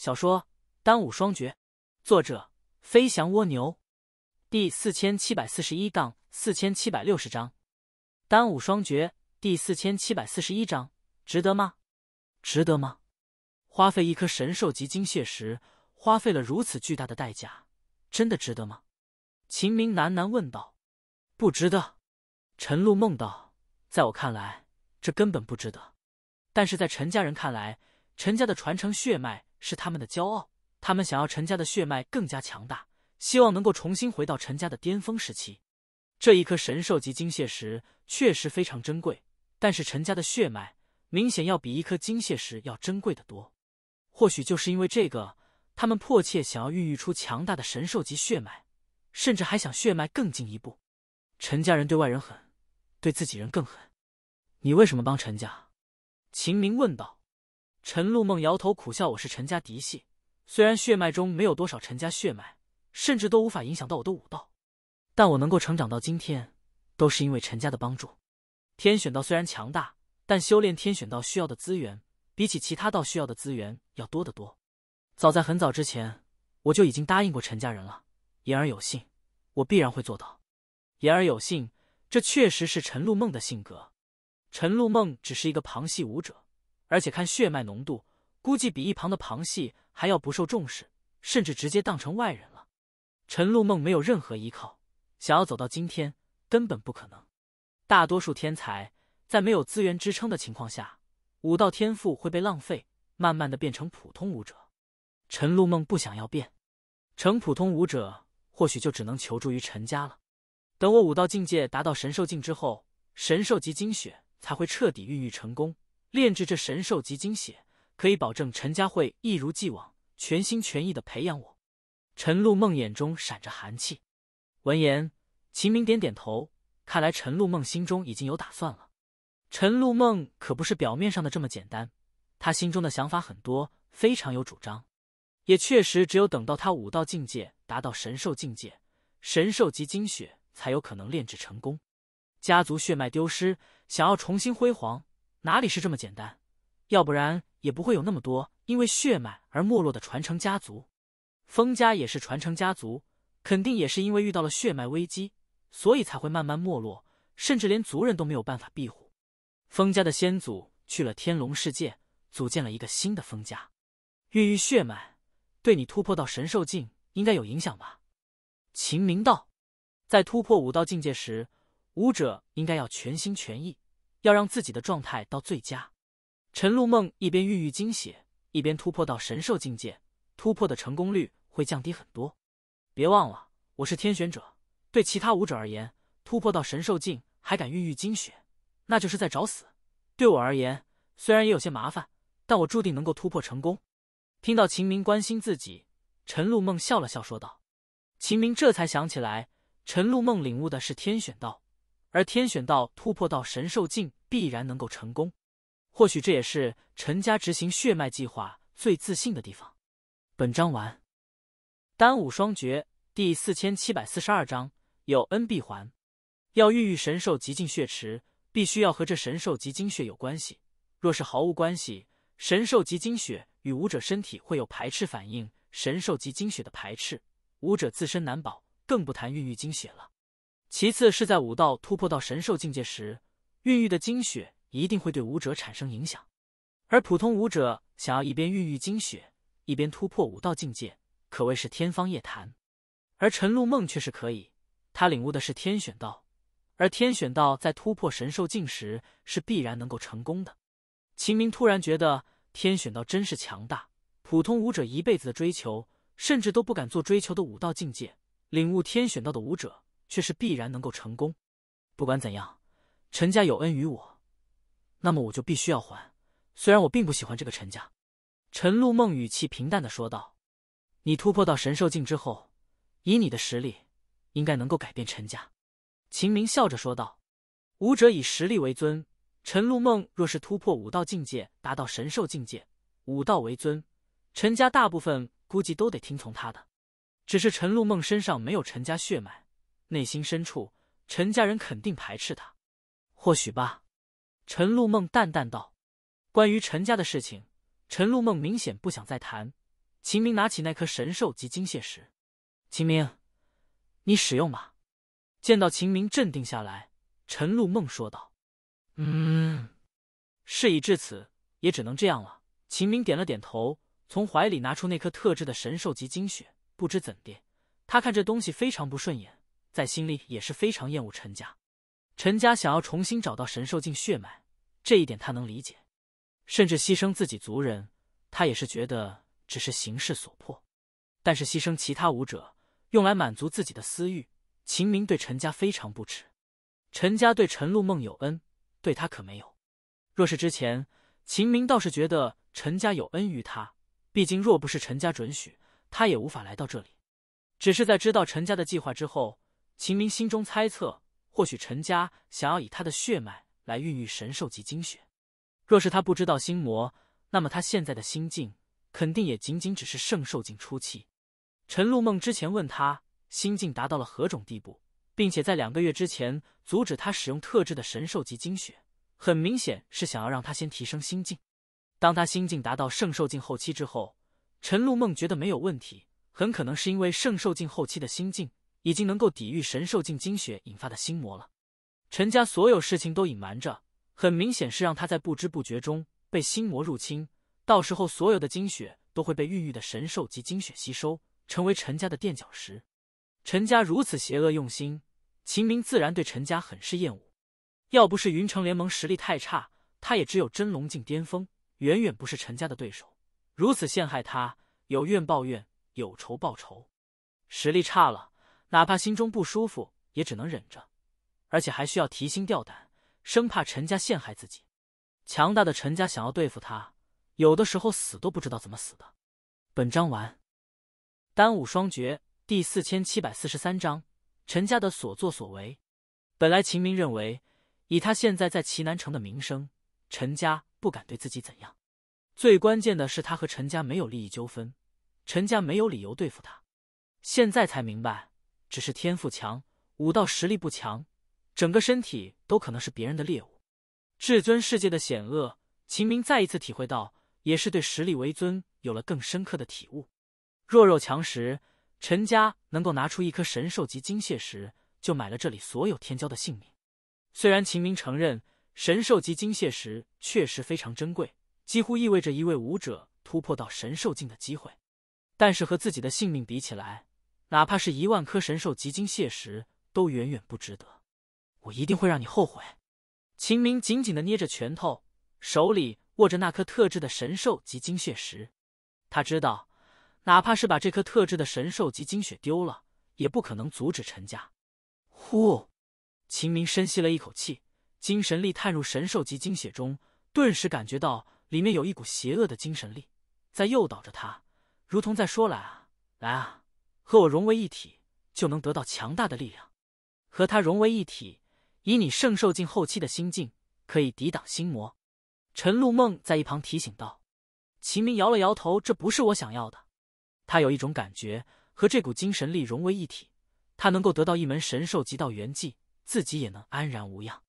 小说《单武双绝》，作者：飞翔蜗牛，第四千七百四十一杠四千七百六十章《单武双绝》第四千七百四十一章，值得吗？值得吗？花费一颗神兽级金血石，花费了如此巨大的代价，真的值得吗？秦明喃喃问道：“不值得。”陈露梦道：“在我看来，这根本不值得。但是在陈家人看来，陈家的传承血脉。”是他们的骄傲，他们想要陈家的血脉更加强大，希望能够重新回到陈家的巅峰时期。这一颗神兽级金蟹石确实非常珍贵，但是陈家的血脉明显要比一颗金蟹石要珍贵的多。或许就是因为这个，他们迫切想要孕育出强大的神兽级血脉，甚至还想血脉更进一步。陈家人对外人狠，对自己人更狠。你为什么帮陈家？秦明问道。陈露梦摇头苦笑：“我是陈家嫡系，虽然血脉中没有多少陈家血脉，甚至都无法影响到我的武道，但我能够成长到今天，都是因为陈家的帮助。天选道虽然强大，但修炼天选道需要的资源，比起其他道需要的资源要多得多。早在很早之前，我就已经答应过陈家人了，言而有信，我必然会做到。言而有信，这确实是陈露梦的性格。陈露梦只是一个旁系武者。”而且看血脉浓度，估计比一旁的旁系还要不受重视，甚至直接当成外人了。陈露梦没有任何依靠，想要走到今天根本不可能。大多数天才在没有资源支撑的情况下，武道天赋会被浪费，慢慢的变成普通武者。陈露梦不想要变成普通武者，或许就只能求助于陈家了。等我武道境界达到神兽境之后，神兽级精血才会彻底孕育成功。炼制这神兽级精血，可以保证陈家会一如既往全心全意的培养我。陈露梦眼中闪着寒气，闻言，秦明点点头。看来陈露梦心中已经有打算了。陈露梦可不是表面上的这么简单，他心中的想法很多，非常有主张。也确实，只有等到他武道境界达到神兽境界，神兽级精血才有可能炼制成功。家族血脉丢失，想要重新辉煌。哪里是这么简单？要不然也不会有那么多因为血脉而没落的传承家族。封家也是传承家族，肯定也是因为遇到了血脉危机，所以才会慢慢没落，甚至连族人都没有办法庇护。封家的先祖去了天龙世界，组建了一个新的封家，孕育血脉，对你突破到神兽境应该有影响吧？秦明道，在突破武道境界时，武者应该要全心全意。要让自己的状态到最佳，陈露梦一边孕育精血，一边突破到神兽境界。突破的成功率会降低很多。别忘了，我是天选者，对其他武者而言，突破到神兽境还敢孕育精血，那就是在找死。对我而言，虽然也有些麻烦，但我注定能够突破成功。听到秦明关心自己，陈露梦笑了笑说道。秦明这才想起来，陈露梦领悟的是天选道。而天选道突破到神兽境必然能够成功，或许这也是陈家执行血脉计划最自信的地方。本章完。丹武双绝第四千七百四十二章：有恩必还。要孕育神兽极境血池，必须要和这神兽极精血有关系。若是毫无关系，神兽极精血与武者身体会有排斥反应。神兽极精血的排斥，武者自身难保，更不谈孕育精血了。其次是在武道突破到神兽境界时，孕育的精血一定会对武者产生影响，而普通武者想要一边孕育精血一边突破武道境界，可谓是天方夜谭。而陈露梦却是可以，他领悟的是天选道，而天选道在突破神兽境时是必然能够成功的。秦明突然觉得天选道真是强大，普通武者一辈子的追求，甚至都不敢做追求的武道境界，领悟天选道的武者。却是必然能够成功。不管怎样，陈家有恩于我，那么我就必须要还。虽然我并不喜欢这个陈家，陈露梦语气平淡的说道。你突破到神兽境之后，以你的实力，应该能够改变陈家。秦明笑着说道。武者以实力为尊，陈露梦若是突破武道境界，达到神兽境界，武道为尊，陈家大部分估计都得听从他的。只是陈露梦身上没有陈家血脉。内心深处，陈家人肯定排斥他，或许吧。陈露梦淡淡道：“关于陈家的事情，陈露梦明显不想再谈。”秦明拿起那颗神兽级精血石：“秦明，你使用吧。”见到秦明镇定下来，陈露梦说道：“嗯，事已至此，也只能这样了。”秦明点了点头，从怀里拿出那颗特制的神兽级精血。不知怎地，他看这东西非常不顺眼。在心里也是非常厌恶陈家。陈家想要重新找到神兽境血脉，这一点他能理解，甚至牺牲自己族人，他也是觉得只是形势所迫。但是牺牲其他武者用来满足自己的私欲，秦明对陈家非常不耻。陈家对陈露梦有恩，对他可没有。若是之前，秦明倒是觉得陈家有恩于他，毕竟若不是陈家准许，他也无法来到这里。只是在知道陈家的计划之后。秦明心中猜测，或许陈家想要以他的血脉来孕育神兽级精血。若是他不知道心魔，那么他现在的心境肯定也仅仅只是圣兽境初期。陈露梦之前问他心境达到了何种地步，并且在两个月之前阻止他使用特制的神兽级精血，很明显是想要让他先提升心境。当他心境达到圣兽境后期之后，陈露梦觉得没有问题，很可能是因为圣兽境后期的心境。已经能够抵御神兽境精血引发的心魔了。陈家所有事情都隐瞒着，很明显是让他在不知不觉中被心魔入侵。到时候，所有的精血都会被孕育的神兽及精血吸收，成为陈家的垫脚石。陈家如此邪恶用心，秦明自然对陈家很是厌恶。要不是云城联盟实力太差，他也只有真龙境巅峰，远远不是陈家的对手。如此陷害他，有怨报怨，有仇报仇。实力差了。哪怕心中不舒服，也只能忍着，而且还需要提心吊胆，生怕陈家陷害自己。强大的陈家想要对付他，有的时候死都不知道怎么死的。本章完。单武双绝第四千七百四十三章：陈家的所作所为。本来秦明认为，以他现在在齐南城的名声，陈家不敢对自己怎样。最关键的是，他和陈家没有利益纠纷，陈家没有理由对付他。现在才明白。只是天赋强，武道实力不强，整个身体都可能是别人的猎物。至尊世界的险恶，秦明再一次体会到，也是对实力为尊有了更深刻的体悟。弱肉强食，陈家能够拿出一颗神兽级金屑石，就买了这里所有天骄的性命。虽然秦明承认，神兽级金屑石确实非常珍贵，几乎意味着一位武者突破到神兽境的机会，但是和自己的性命比起来，哪怕是一万颗神兽级精血石，都远远不值得。我一定会让你后悔。秦明紧紧的捏着拳头，手里握着那颗特制的神兽级精血石。他知道，哪怕是把这颗特制的神兽级精血丢了，也不可能阻止陈家。呼，秦明深吸了一口气，精神力探入神兽级精血中，顿时感觉到里面有一股邪恶的精神力在诱导着他，如同在说：“来啊，来啊。”和我融为一体，就能得到强大的力量；和它融为一体，以你圣兽境后期的心境，可以抵挡心魔。陈露梦在一旁提醒道。秦明摇了摇头，这不是我想要的。他有一种感觉，和这股精神力融为一体，他能够得到一门神兽级道元技，自己也能安然无恙。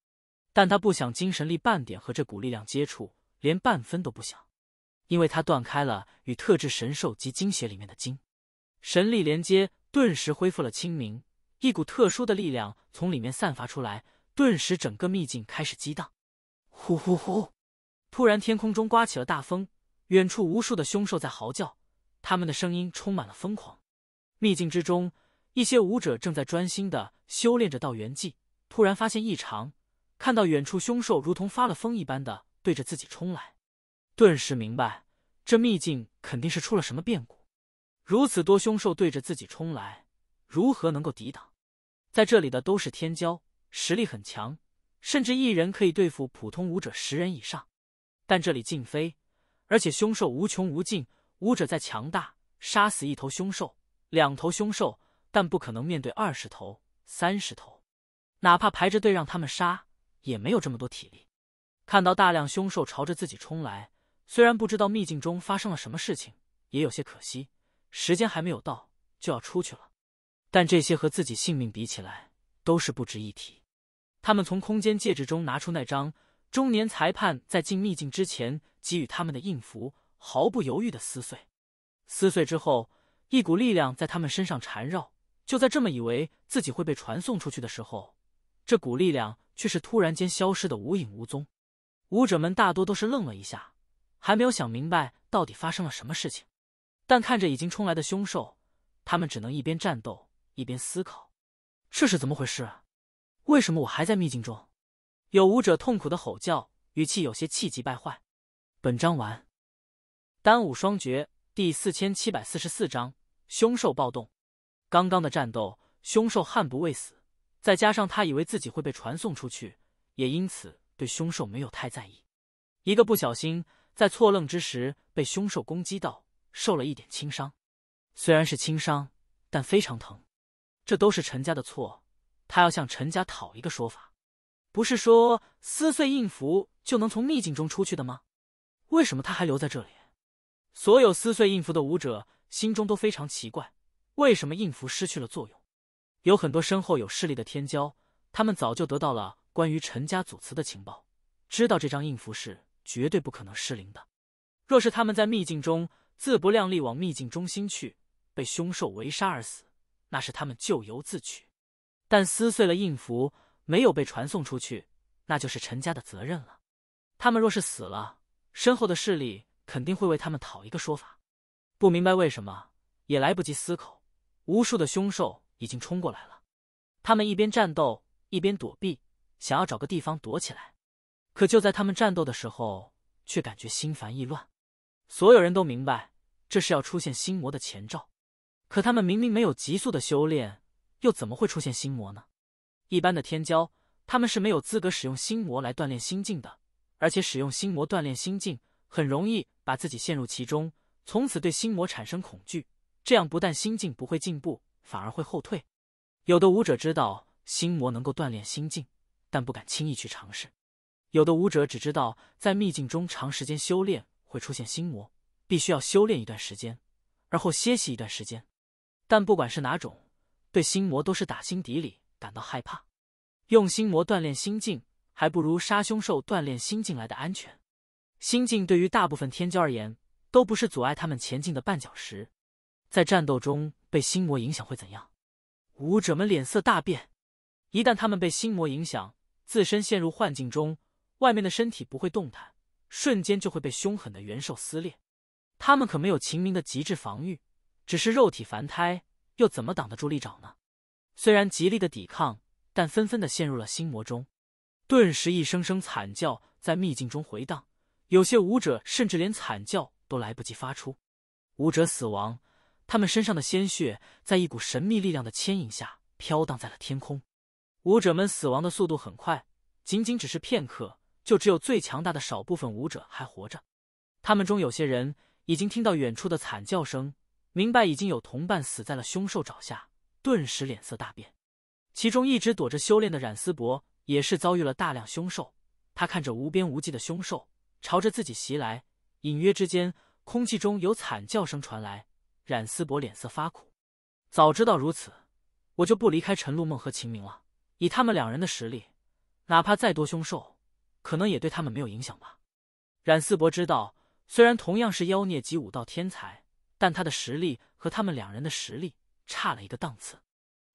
但他不想精神力半点和这股力量接触，连半分都不想，因为他断开了与特制神兽级精血里面的精。神力连接，顿时恢复了清明。一股特殊的力量从里面散发出来，顿时整个秘境开始激荡。呼呼呼！突然，天空中刮起了大风，远处无数的凶兽在嚎叫，他们的声音充满了疯狂。秘境之中，一些武者正在专心的修炼着道元技，突然发现异常，看到远处凶兽如同发了疯一般的对着自己冲来，顿时明白，这秘境肯定是出了什么变故。如此多凶兽对着自己冲来，如何能够抵挡？在这里的都是天骄，实力很强，甚至一人可以对付普通武者十人以上。但这里禁飞，而且凶兽无穷无尽，武者再强大，杀死一头凶兽、两头凶兽，但不可能面对二十头、三十头。哪怕排着队让他们杀，也没有这么多体力。看到大量凶兽朝着自己冲来，虽然不知道秘境中发生了什么事情，也有些可惜。时间还没有到，就要出去了。但这些和自己性命比起来，都是不值一提。他们从空间戒指中拿出那张中年裁判在进秘境之前给予他们的印符，毫不犹豫的撕碎。撕碎之后，一股力量在他们身上缠绕。就在这么以为自己会被传送出去的时候，这股力量却是突然间消失的无影无踪。舞者们大多都是愣了一下，还没有想明白到底发生了什么事情。但看着已经冲来的凶兽，他们只能一边战斗一边思考：这是怎么回事？啊？为什么我还在秘境中？有武者痛苦的吼叫，语气有些气急败坏。本章完。单武双绝第四千七百四十四章：凶兽暴动。刚刚的战斗，凶兽悍不畏死，再加上他以为自己会被传送出去，也因此对凶兽没有太在意。一个不小心，在错愣之时被凶兽攻击到。受了一点轻伤，虽然是轻伤，但非常疼。这都是陈家的错，他要向陈家讨一个说法。不是说撕碎印符就能从秘境中出去的吗？为什么他还留在这里？所有撕碎印符的武者心中都非常奇怪，为什么印符失去了作用？有很多身后有势力的天骄，他们早就得到了关于陈家祖祠的情报，知道这张印符是绝对不可能失灵的。若是他们在秘境中。自不量力往秘境中心去，被凶兽围杀而死，那是他们咎由自取。但撕碎了印符，没有被传送出去，那就是陈家的责任了。他们若是死了，身后的势力肯定会为他们讨一个说法。不明白为什么，也来不及思考。无数的凶兽已经冲过来了，他们一边战斗一边躲避，想要找个地方躲起来。可就在他们战斗的时候，却感觉心烦意乱。所有人都明白。这是要出现心魔的前兆，可他们明明没有急速的修炼，又怎么会出现心魔呢？一般的天骄，他们是没有资格使用心魔来锻炼心境的，而且使用心魔锻炼心境，很容易把自己陷入其中，从此对心魔产生恐惧，这样不但心境不会进步，反而会后退。有的武者知道心魔能够锻炼心境，但不敢轻易去尝试；有的武者只知道在秘境中长时间修炼会出现心魔。必须要修炼一段时间，而后歇息一段时间。但不管是哪种，对心魔都是打心底里感到害怕。用心魔锻炼心境，还不如杀凶兽锻炼心境来的安全。心境对于大部分天骄而言，都不是阻碍他们前进的绊脚石。在战斗中被心魔影响会怎样？武者们脸色大变。一旦他们被心魔影响，自身陷入幻境中，外面的身体不会动弹，瞬间就会被凶狠的元兽撕裂。他们可没有秦明的极致防御，只是肉体凡胎，又怎么挡得住利爪呢？虽然极力的抵抗，但纷纷的陷入了心魔中。顿时，一声声惨叫在秘境中回荡，有些武者甚至连惨叫都来不及发出。武者死亡，他们身上的鲜血在一股神秘力量的牵引下飘荡在了天空。武者们死亡的速度很快，仅仅只是片刻，就只有最强大的少部分武者还活着。他们中有些人。已经听到远处的惨叫声，明白已经有同伴死在了凶兽爪下，顿时脸色大变。其中一直躲着修炼的冉思博也是遭遇了大量凶兽，他看着无边无际的凶兽朝着自己袭来，隐约之间空气中有惨叫声传来。冉思博脸色发苦，早知道如此，我就不离开陈露梦和秦明了。以他们两人的实力，哪怕再多凶兽，可能也对他们没有影响吧。冉思博知道。虽然同样是妖孽级武道天才，但他的实力和他们两人的实力差了一个档次，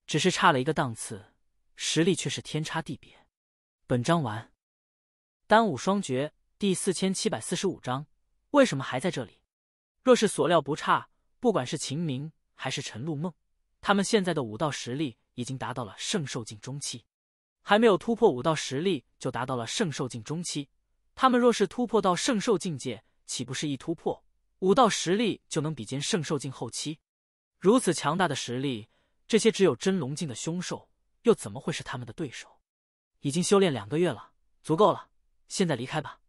只是差了一个档次，实力却是天差地别。本章完。单武双绝第四千七百四十五章：为什么还在这里？若是所料不差，不管是秦明还是陈露梦，他们现在的武道实力已经达到了圣兽境中期，还没有突破武道实力就达到了圣兽境中期。他们若是突破到圣兽境界，岂不是一突破武道实力就能比肩圣兽境后期？如此强大的实力，这些只有真龙境的凶兽又怎么会是他们的对手？已经修炼两个月了，足够了，现在离开吧。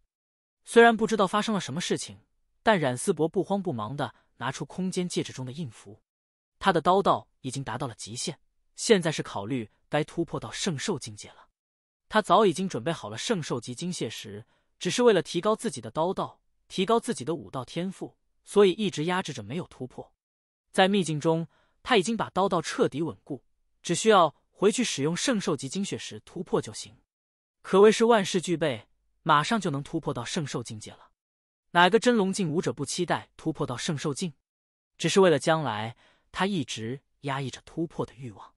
虽然不知道发生了什么事情，但冉思博不慌不忙的拿出空间戒指中的印符。他的刀道已经达到了极限，现在是考虑该突破到圣兽境界了。他早已经准备好了圣兽级精血石，只是为了提高自己的刀道。提高自己的武道天赋，所以一直压制着没有突破。在秘境中，他已经把刀道彻底稳固，只需要回去使用圣兽级精血石突破就行，可谓是万事俱备，马上就能突破到圣兽境界了。哪个真龙境武者不期待突破到圣兽境？只是为了将来，他一直压抑着突破的欲望。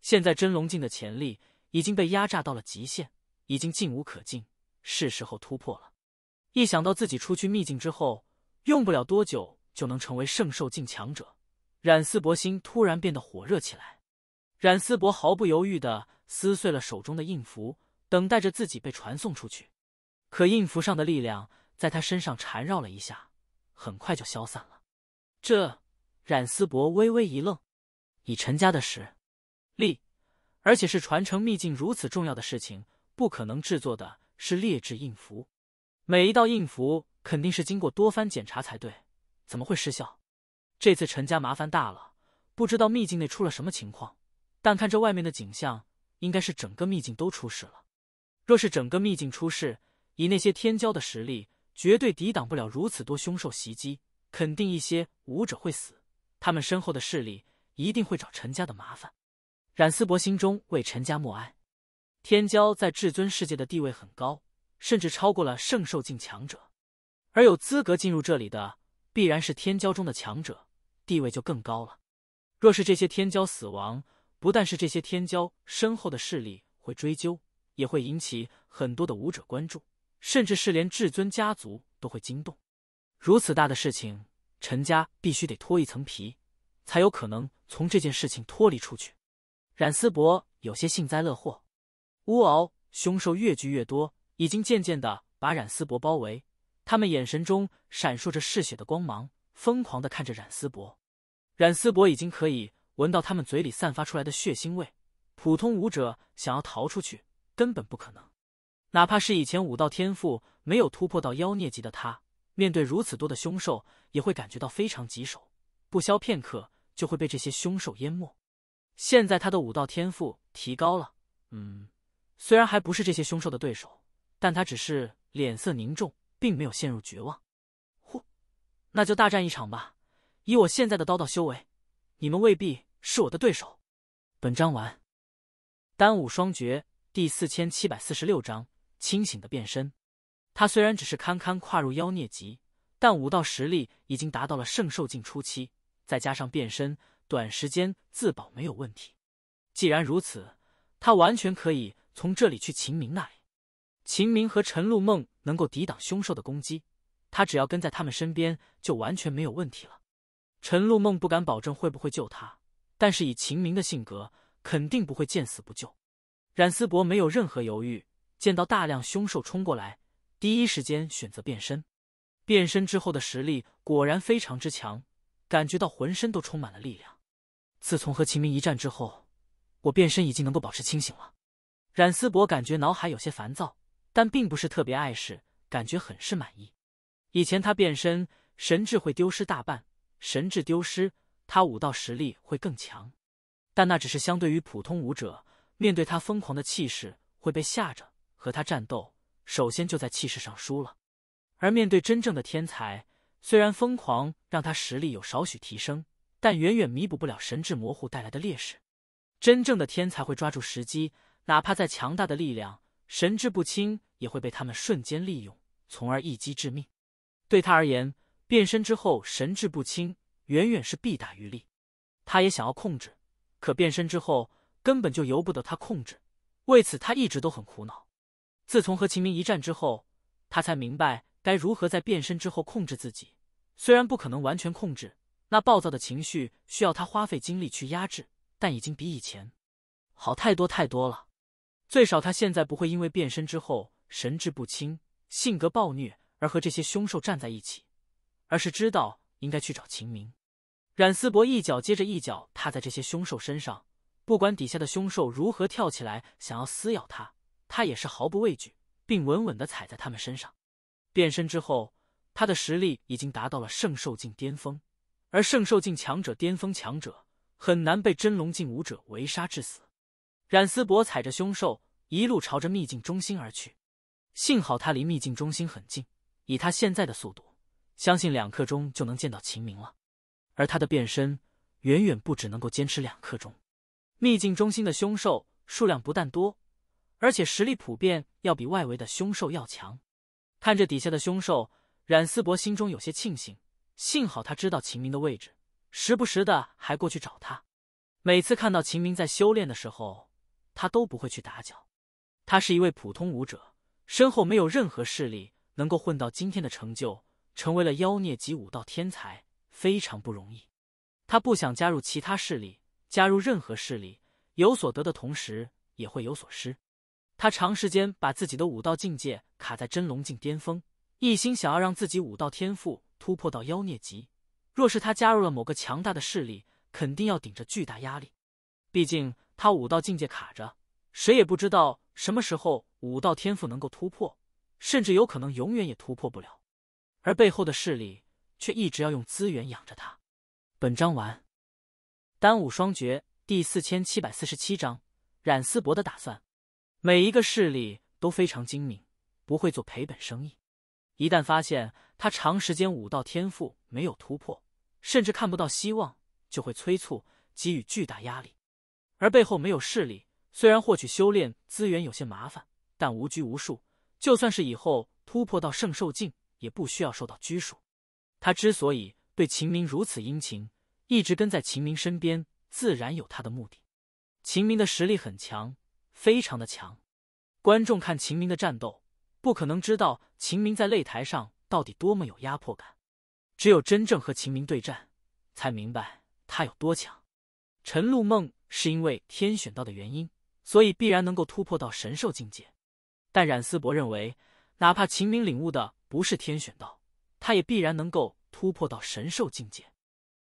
现在真龙境的潜力已经被压榨到了极限，已经进无可进，是时候突破了。一想到自己出去秘境之后，用不了多久就能成为圣兽境强者，冉思博心突然变得火热起来。冉思博毫不犹豫的撕碎了手中的印符，等待着自己被传送出去。可印符上的力量在他身上缠绕了一下，很快就消散了。这，冉思博微微一愣。以陈家的实力，而且是传承秘境如此重要的事情，不可能制作的是劣质印符。每一道印符肯定是经过多番检查才对，怎么会失效？这次陈家麻烦大了，不知道秘境内出了什么情况。但看这外面的景象，应该是整个秘境都出事了。若是整个秘境出事，以那些天骄的实力，绝对抵挡不了如此多凶兽袭击，肯定一些武者会死。他们身后的势力一定会找陈家的麻烦。冉思博心中为陈家默哀。天骄在至尊世界的地位很高。甚至超过了圣兽境强者，而有资格进入这里的，必然是天骄中的强者，地位就更高了。若是这些天骄死亡，不但是这些天骄身后的势力会追究，也会引起很多的武者关注，甚至是连至尊家族都会惊动。如此大的事情，陈家必须得脱一层皮，才有可能从这件事情脱离出去。冉思博有些幸灾乐祸。乌敖，凶兽越聚越多。已经渐渐的把冉思博包围，他们眼神中闪烁着嗜血的光芒，疯狂的看着冉思博。冉思博已经可以闻到他们嘴里散发出来的血腥味。普通武者想要逃出去根本不可能，哪怕是以前武道天赋没有突破到妖孽级的他，面对如此多的凶兽，也会感觉到非常棘手，不消片刻就会被这些凶兽淹没。现在他的武道天赋提高了，嗯，虽然还不是这些凶兽的对手。但他只是脸色凝重，并没有陷入绝望。呼，那就大战一场吧！以我现在的刀道修为，你们未必是我的对手。本章完。单武双绝第四千七百四十六章清醒的变身。他虽然只是堪堪跨入妖孽级，但武道实力已经达到了圣兽境初期，再加上变身，短时间自保没有问题。既然如此，他完全可以从这里去秦明那里。秦明和陈露梦能够抵挡凶兽的攻击，他只要跟在他们身边就完全没有问题了。陈露梦不敢保证会不会救他，但是以秦明的性格，肯定不会见死不救。冉思博没有任何犹豫，见到大量凶兽冲过来，第一时间选择变身。变身之后的实力果然非常之强，感觉到浑身都充满了力量。自从和秦明一战之后，我变身已经能够保持清醒了。冉思博感觉脑海有些烦躁。但并不是特别碍事，感觉很是满意。以前他变身，神智会丢失大半，神智丢失，他武道实力会更强。但那只是相对于普通武者，面对他疯狂的气势会被吓着，和他战斗，首先就在气势上输了。而面对真正的天才，虽然疯狂让他实力有少许提升，但远远弥补不了神智模糊带来的劣势。真正的天才会抓住时机，哪怕再强大的力量。神志不清也会被他们瞬间利用，从而一击致命。对他而言，变身之后神志不清，远远是弊大于利。他也想要控制，可变身之后根本就由不得他控制。为此，他一直都很苦恼。自从和秦明一战之后，他才明白该如何在变身之后控制自己。虽然不可能完全控制那暴躁的情绪，需要他花费精力去压制，但已经比以前好太多太多了。最少他现在不会因为变身之后神志不清、性格暴虐而和这些凶兽站在一起，而是知道应该去找秦明。冉思博一脚接着一脚踏在这些凶兽身上，不管底下的凶兽如何跳起来想要撕咬他，他也是毫不畏惧，并稳稳的踩在他们身上。变身之后，他的实力已经达到了圣兽境巅峰，而圣兽境强者巅峰强者很难被真龙境武者围杀致死。冉思博踩着凶兽，一路朝着秘境中心而去。幸好他离秘境中心很近，以他现在的速度，相信两刻钟就能见到秦明了。而他的变身远远不只能够坚持两刻钟。秘境中心的凶兽数量不但多，而且实力普遍要比外围的凶兽要强。看着底下的凶兽，冉思博心中有些庆幸，幸好他知道秦明的位置，时不时的还过去找他。每次看到秦明在修炼的时候，他都不会去打搅。他是一位普通武者，身后没有任何势力能够混到今天的成就，成为了妖孽级武道天才，非常不容易。他不想加入其他势力，加入任何势力，有所得的同时也会有所失。他长时间把自己的武道境界卡在真龙境巅峰，一心想要让自己武道天赋突破到妖孽级。若是他加入了某个强大的势力，肯定要顶着巨大压力，毕竟。他武道境界卡着，谁也不知道什么时候武道天赋能够突破，甚至有可能永远也突破不了。而背后的势力却一直要用资源养着他。本章完。单武双绝第四千七百四十七章：冉思博的打算。每一个势力都非常精明，不会做赔本生意。一旦发现他长时间武道天赋没有突破，甚至看不到希望，就会催促，给予巨大压力。而背后没有势力，虽然获取修炼资源有些麻烦，但无拘无束。就算是以后突破到圣兽境，也不需要受到拘束。他之所以对秦明如此殷勤，一直跟在秦明身边，自然有他的目的。秦明的实力很强，非常的强。观众看秦明的战斗，不可能知道秦明在擂台上到底多么有压迫感。只有真正和秦明对战，才明白他有多强。陈露梦。是因为天选道的原因，所以必然能够突破到神兽境界。但冉思博认为，哪怕秦明领悟的不是天选道，他也必然能够突破到神兽境界。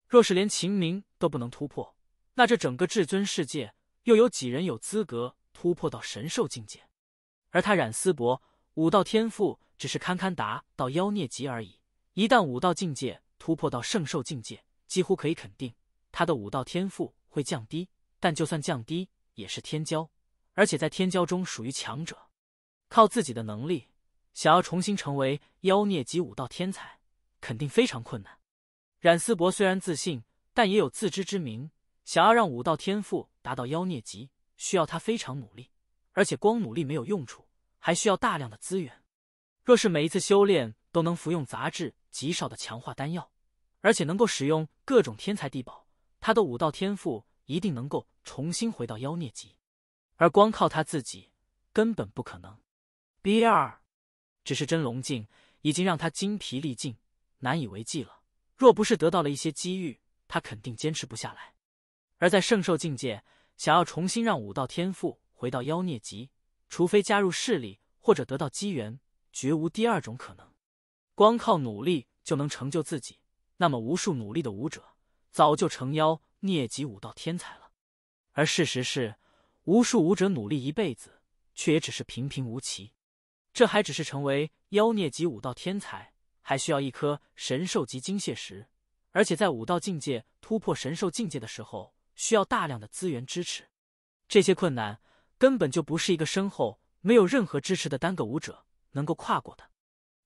若是连秦明都不能突破，那这整个至尊世界又有几人有资格突破到神兽境界？而他冉思博武道天赋只是堪堪达到妖孽级而已，一旦武道境界突破到圣兽境界，几乎可以肯定他的武道天赋会降低。但就算降低，也是天骄，而且在天骄中属于强者。靠自己的能力，想要重新成为妖孽级武道天才，肯定非常困难。冉思博虽然自信，但也有自知之明。想要让武道天赋达到妖孽级，需要他非常努力，而且光努力没有用处，还需要大量的资源。若是每一次修炼都能服用杂质极少的强化丹药，而且能够使用各种天才地宝，他的武道天赋。一定能够重新回到妖孽级，而光靠他自己根本不可能。B 二只是真龙境，已经让他精疲力尽，难以为继了。若不是得到了一些机遇，他肯定坚持不下来。而在圣兽境界，想要重新让武道天赋回到妖孽级，除非加入势力或者得到机缘，绝无第二种可能。光靠努力就能成就自己，那么无数努力的武者早就成妖。孽级武道天才了，而事实是，无数武者努力一辈子，却也只是平平无奇。这还只是成为妖孽级武道天才，还需要一颗神兽级精血石，而且在武道境界突破神兽境界的时候，需要大量的资源支持。这些困难根本就不是一个身后没有任何支持的单个武者能够跨过的。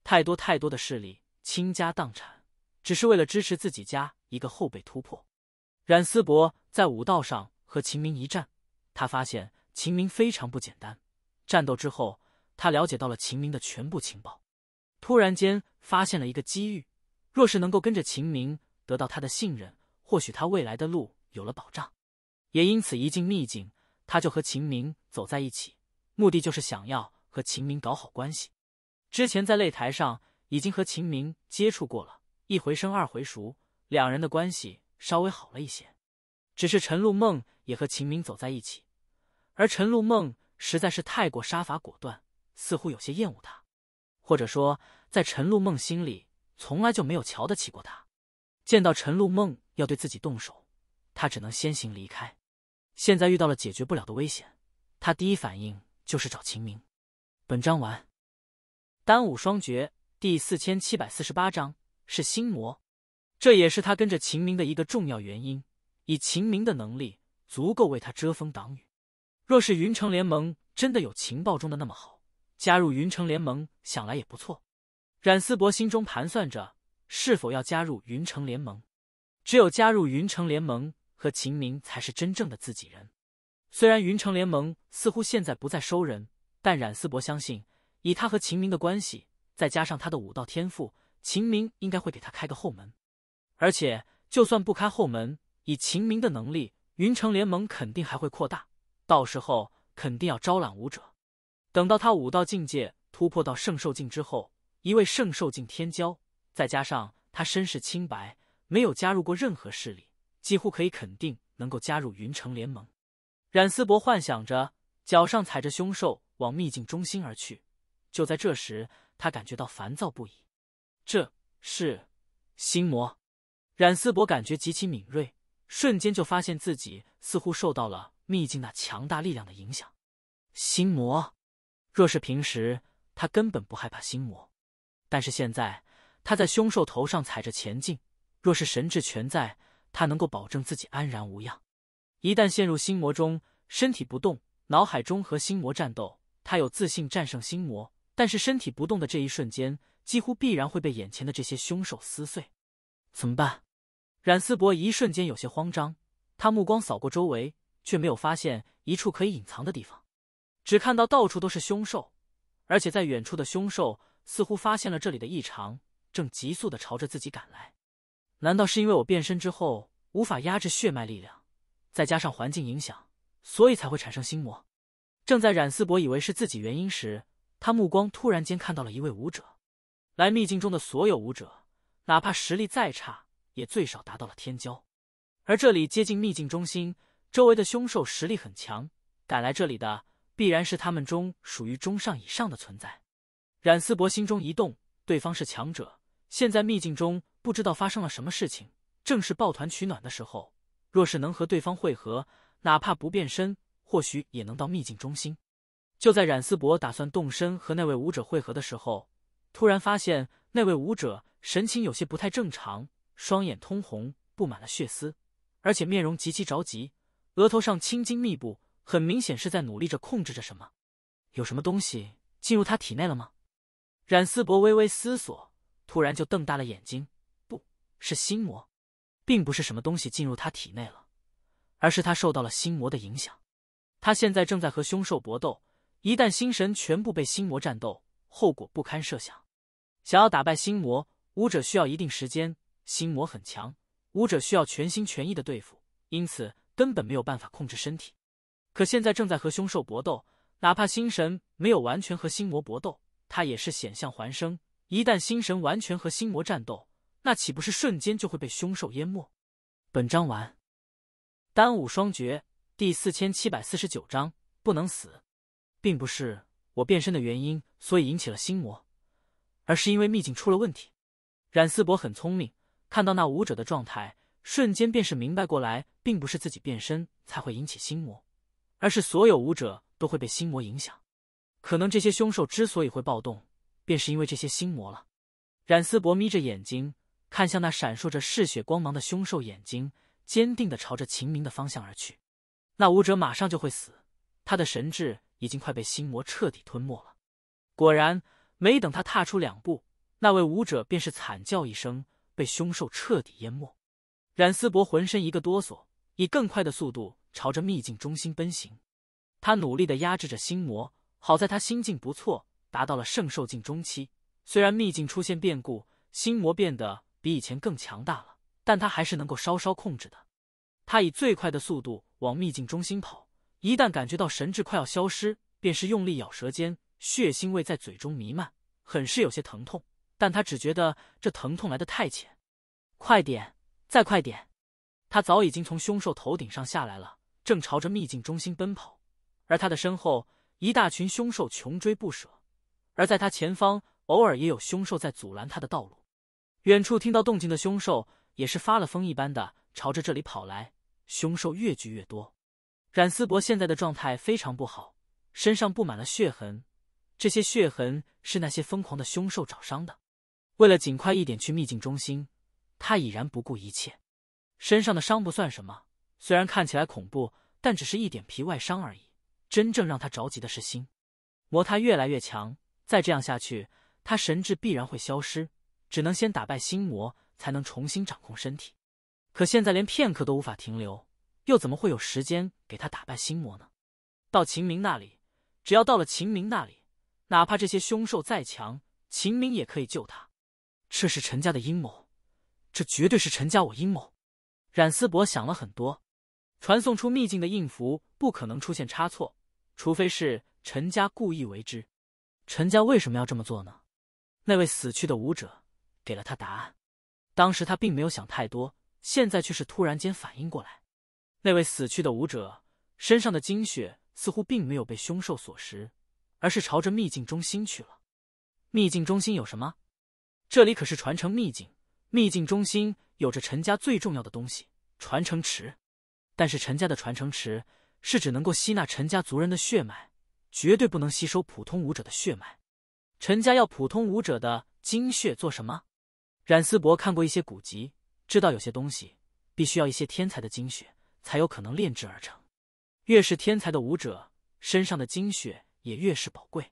太多太多的势力倾家荡产，只是为了支持自己家一个后辈突破。冉思博在武道上和秦明一战，他发现秦明非常不简单。战斗之后，他了解到了秦明的全部情报，突然间发现了一个机遇：若是能够跟着秦明，得到他的信任，或许他未来的路有了保障。也因此，一进秘境，他就和秦明走在一起，目的就是想要和秦明搞好关系。之前在擂台上已经和秦明接触过了，一回生二回熟，两人的关系。稍微好了一些，只是陈露梦也和秦明走在一起，而陈露梦实在是太过杀伐果断，似乎有些厌恶他，或者说，在陈露梦心里从来就没有瞧得起过他。见到陈露梦要对自己动手，他只能先行离开。现在遇到了解决不了的危险，他第一反应就是找秦明。本章完。《单武双绝》第四千七百四十八章是心魔。这也是他跟着秦明的一个重要原因。以秦明的能力，足够为他遮风挡雨。若是云城联盟真的有情报中的那么好，加入云城联盟想来也不错。冉思博心中盘算着是否要加入云城联盟。只有加入云城联盟，和秦明才是真正的自己人。虽然云城联盟似乎现在不再收人，但冉思博相信，以他和秦明的关系，再加上他的武道天赋，秦明应该会给他开个后门。而且，就算不开后门，以秦明的能力，云城联盟肯定还会扩大。到时候肯定要招揽武者。等到他武道境界突破到圣兽境之后，一位圣兽境天骄，再加上他身世清白，没有加入过任何势力，几乎可以肯定能够加入云城联盟。冉思博幻想着，脚上踩着凶兽往秘境中心而去。就在这时，他感觉到烦躁不已，这是心魔。冉思博感觉极其敏锐，瞬间就发现自己似乎受到了秘境那强大力量的影响。心魔，若是平时他根本不害怕心魔，但是现在他在凶兽头上踩着前进，若是神智全在，他能够保证自己安然无恙。一旦陷入心魔中，身体不动，脑海中和心魔战斗，他有自信战胜心魔。但是身体不动的这一瞬间，几乎必然会被眼前的这些凶兽撕碎。怎么办？冉思博一瞬间有些慌张，他目光扫过周围，却没有发现一处可以隐藏的地方，只看到到处都是凶兽，而且在远处的凶兽似乎发现了这里的异常，正急速的朝着自己赶来。难道是因为我变身之后无法压制血脉力量，再加上环境影响，所以才会产生心魔？正在冉思博以为是自己原因时，他目光突然间看到了一位武者。来秘境中的所有武者，哪怕实力再差。也最少达到了天骄，而这里接近秘境中心，周围的凶兽实力很强，赶来这里的必然是他们中属于中上以上的存在。冉思博心中一动，对方是强者，现在秘境中不知道发生了什么事情，正是抱团取暖的时候。若是能和对方汇合，哪怕不变身，或许也能到秘境中心。就在冉思博打算动身和那位武者会合的时候，突然发现那位武者神情有些不太正常。双眼通红，布满了血丝，而且面容极其着急，额头上青筋密布，很明显是在努力着控制着什么。有什么东西进入他体内了吗？冉思博微微思索，突然就瞪大了眼睛。不是心魔，并不是什么东西进入他体内了，而是他受到了心魔的影响。他现在正在和凶兽搏斗，一旦心神全部被心魔战斗，后果不堪设想。想要打败心魔，武者需要一定时间。心魔很强，武者需要全心全意的对付，因此根本没有办法控制身体。可现在正在和凶兽搏斗，哪怕心神没有完全和心魔搏斗，他也是险象环生。一旦心神完全和心魔战斗，那岂不是瞬间就会被凶兽淹没？本章完。单武双绝第四千七百四十九章不能死，并不是我变身的原因，所以引起了心魔，而是因为秘境出了问题。冉四伯很聪明。看到那舞者的状态，瞬间便是明白过来，并不是自己变身才会引起心魔，而是所有舞者都会被心魔影响。可能这些凶兽之所以会暴动，便是因为这些心魔了。冉思博眯着眼睛看向那闪烁着嗜血光芒的凶兽眼睛，坚定的朝着秦明的方向而去。那舞者马上就会死，他的神智已经快被心魔彻底吞没了。果然，没等他踏出两步，那位舞者便是惨叫一声。被凶兽彻底淹没，冉思博浑身一个哆嗦，以更快的速度朝着秘境中心奔行。他努力的压制着心魔，好在他心境不错，达到了圣兽境中期。虽然秘境出现变故，心魔变得比以前更强大了，但他还是能够稍稍控制的。他以最快的速度往秘境中心跑，一旦感觉到神智快要消失，便是用力咬舌尖，血腥味在嘴中弥漫，很是有些疼痛。但他只觉得这疼痛来的太浅，快点，再快点！他早已经从凶兽头顶上下来了，正朝着秘境中心奔跑，而他的身后一大群凶兽穷追不舍，而在他前方偶尔也有凶兽在阻拦他的道路。远处听到动静的凶兽也是发了疯一般的朝着这里跑来，凶兽越聚越多。冉思博现在的状态非常不好，身上布满了血痕，这些血痕是那些疯狂的凶兽找伤的。为了尽快一点去秘境中心，他已然不顾一切。身上的伤不算什么，虽然看起来恐怖，但只是一点皮外伤而已。真正让他着急的是心魔，他越来越强，再这样下去，他神智必然会消失。只能先打败心魔，才能重新掌控身体。可现在连片刻都无法停留，又怎么会有时间给他打败心魔呢？到秦明那里，只要到了秦明那里，哪怕这些凶兽再强，秦明也可以救他。这是陈家的阴谋，这绝对是陈家我阴谋。冉思博想了很多，传送出秘境的印符不可能出现差错，除非是陈家故意为之。陈家为什么要这么做呢？那位死去的舞者给了他答案。当时他并没有想太多，现在却是突然间反应过来。那位死去的舞者身上的精血似乎并没有被凶兽所食，而是朝着秘境中心去了。秘境中心有什么？这里可是传承秘境，秘境中心有着陈家最重要的东西——传承池。但是陈家的传承池是只能够吸纳陈家族人的血脉，绝对不能吸收普通武者的血脉。陈家要普通武者的精血做什么？冉思博看过一些古籍，知道有些东西必须要一些天才的精血才有可能炼制而成。越是天才的武者，身上的精血也越是宝贵。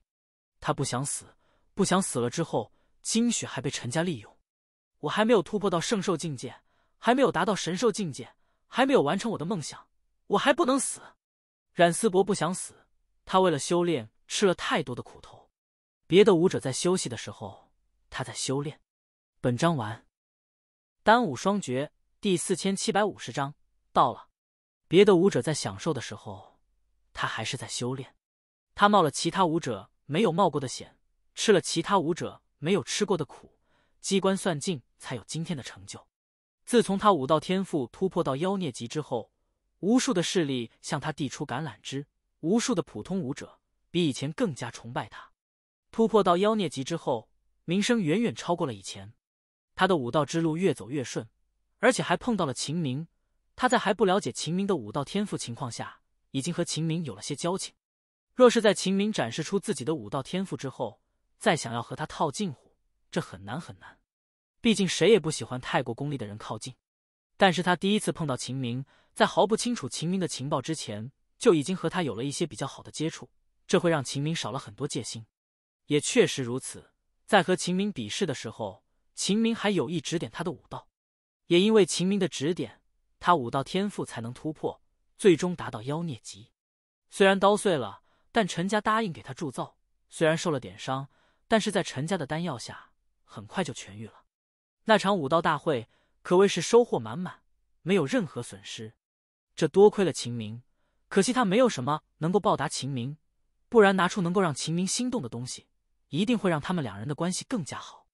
他不想死，不想死了之后。兴许还被陈家利用，我还没有突破到圣兽境界，还没有达到神兽境界，还没有完成我的梦想，我还不能死。冉思博不想死，他为了修炼吃了太多的苦头。别的舞者在休息的时候，他在修炼。本章完。单武双绝第四千七百五十章到了。别的舞者在享受的时候，他还是在修炼。他冒了其他舞者没有冒过的险，吃了其他舞者。没有吃过的苦，机关算尽，才有今天的成就。自从他武道天赋突破到妖孽级之后，无数的势力向他递出橄榄枝，无数的普通武者比以前更加崇拜他。突破到妖孽级之后，名声远远超过了以前，他的武道之路越走越顺，而且还碰到了秦明。他在还不了解秦明的武道天赋情况下，已经和秦明有了些交情。若是在秦明展示出自己的武道天赋之后，再想要和他套近乎，这很难很难。毕竟谁也不喜欢太过功利的人靠近。但是他第一次碰到秦明，在毫不清楚秦明的情报之前，就已经和他有了一些比较好的接触，这会让秦明少了很多戒心。也确实如此，在和秦明比试的时候，秦明还有意指点他的武道。也因为秦明的指点，他武道天赋才能突破，最终达到妖孽级。虽然刀碎了，但陈家答应给他铸造。虽然受了点伤。但是在陈家的丹药下，很快就痊愈了。那场武道大会可谓是收获满满，没有任何损失。这多亏了秦明，可惜他没有什么能够报答秦明，不然拿出能够让秦明心动的东西，一定会让他们两人的关系更加好。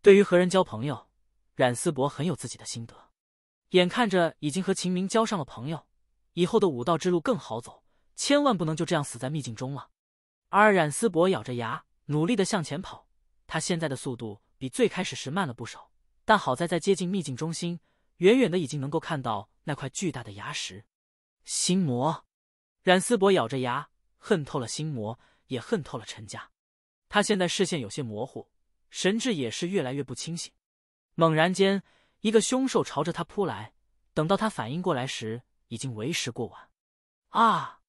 对于和人交朋友，冉思博很有自己的心得。眼看着已经和秦明交上了朋友，以后的武道之路更好走，千万不能就这样死在秘境中了。而冉思博咬着牙。努力的向前跑，他现在的速度比最开始时慢了不少，但好在在接近秘境中心，远远的已经能够看到那块巨大的牙石。心魔，冉思博咬着牙，恨透了心魔，也恨透了陈家。他现在视线有些模糊，神志也是越来越不清醒。猛然间，一个凶兽朝着他扑来，等到他反应过来时，已经为时过晚。啊！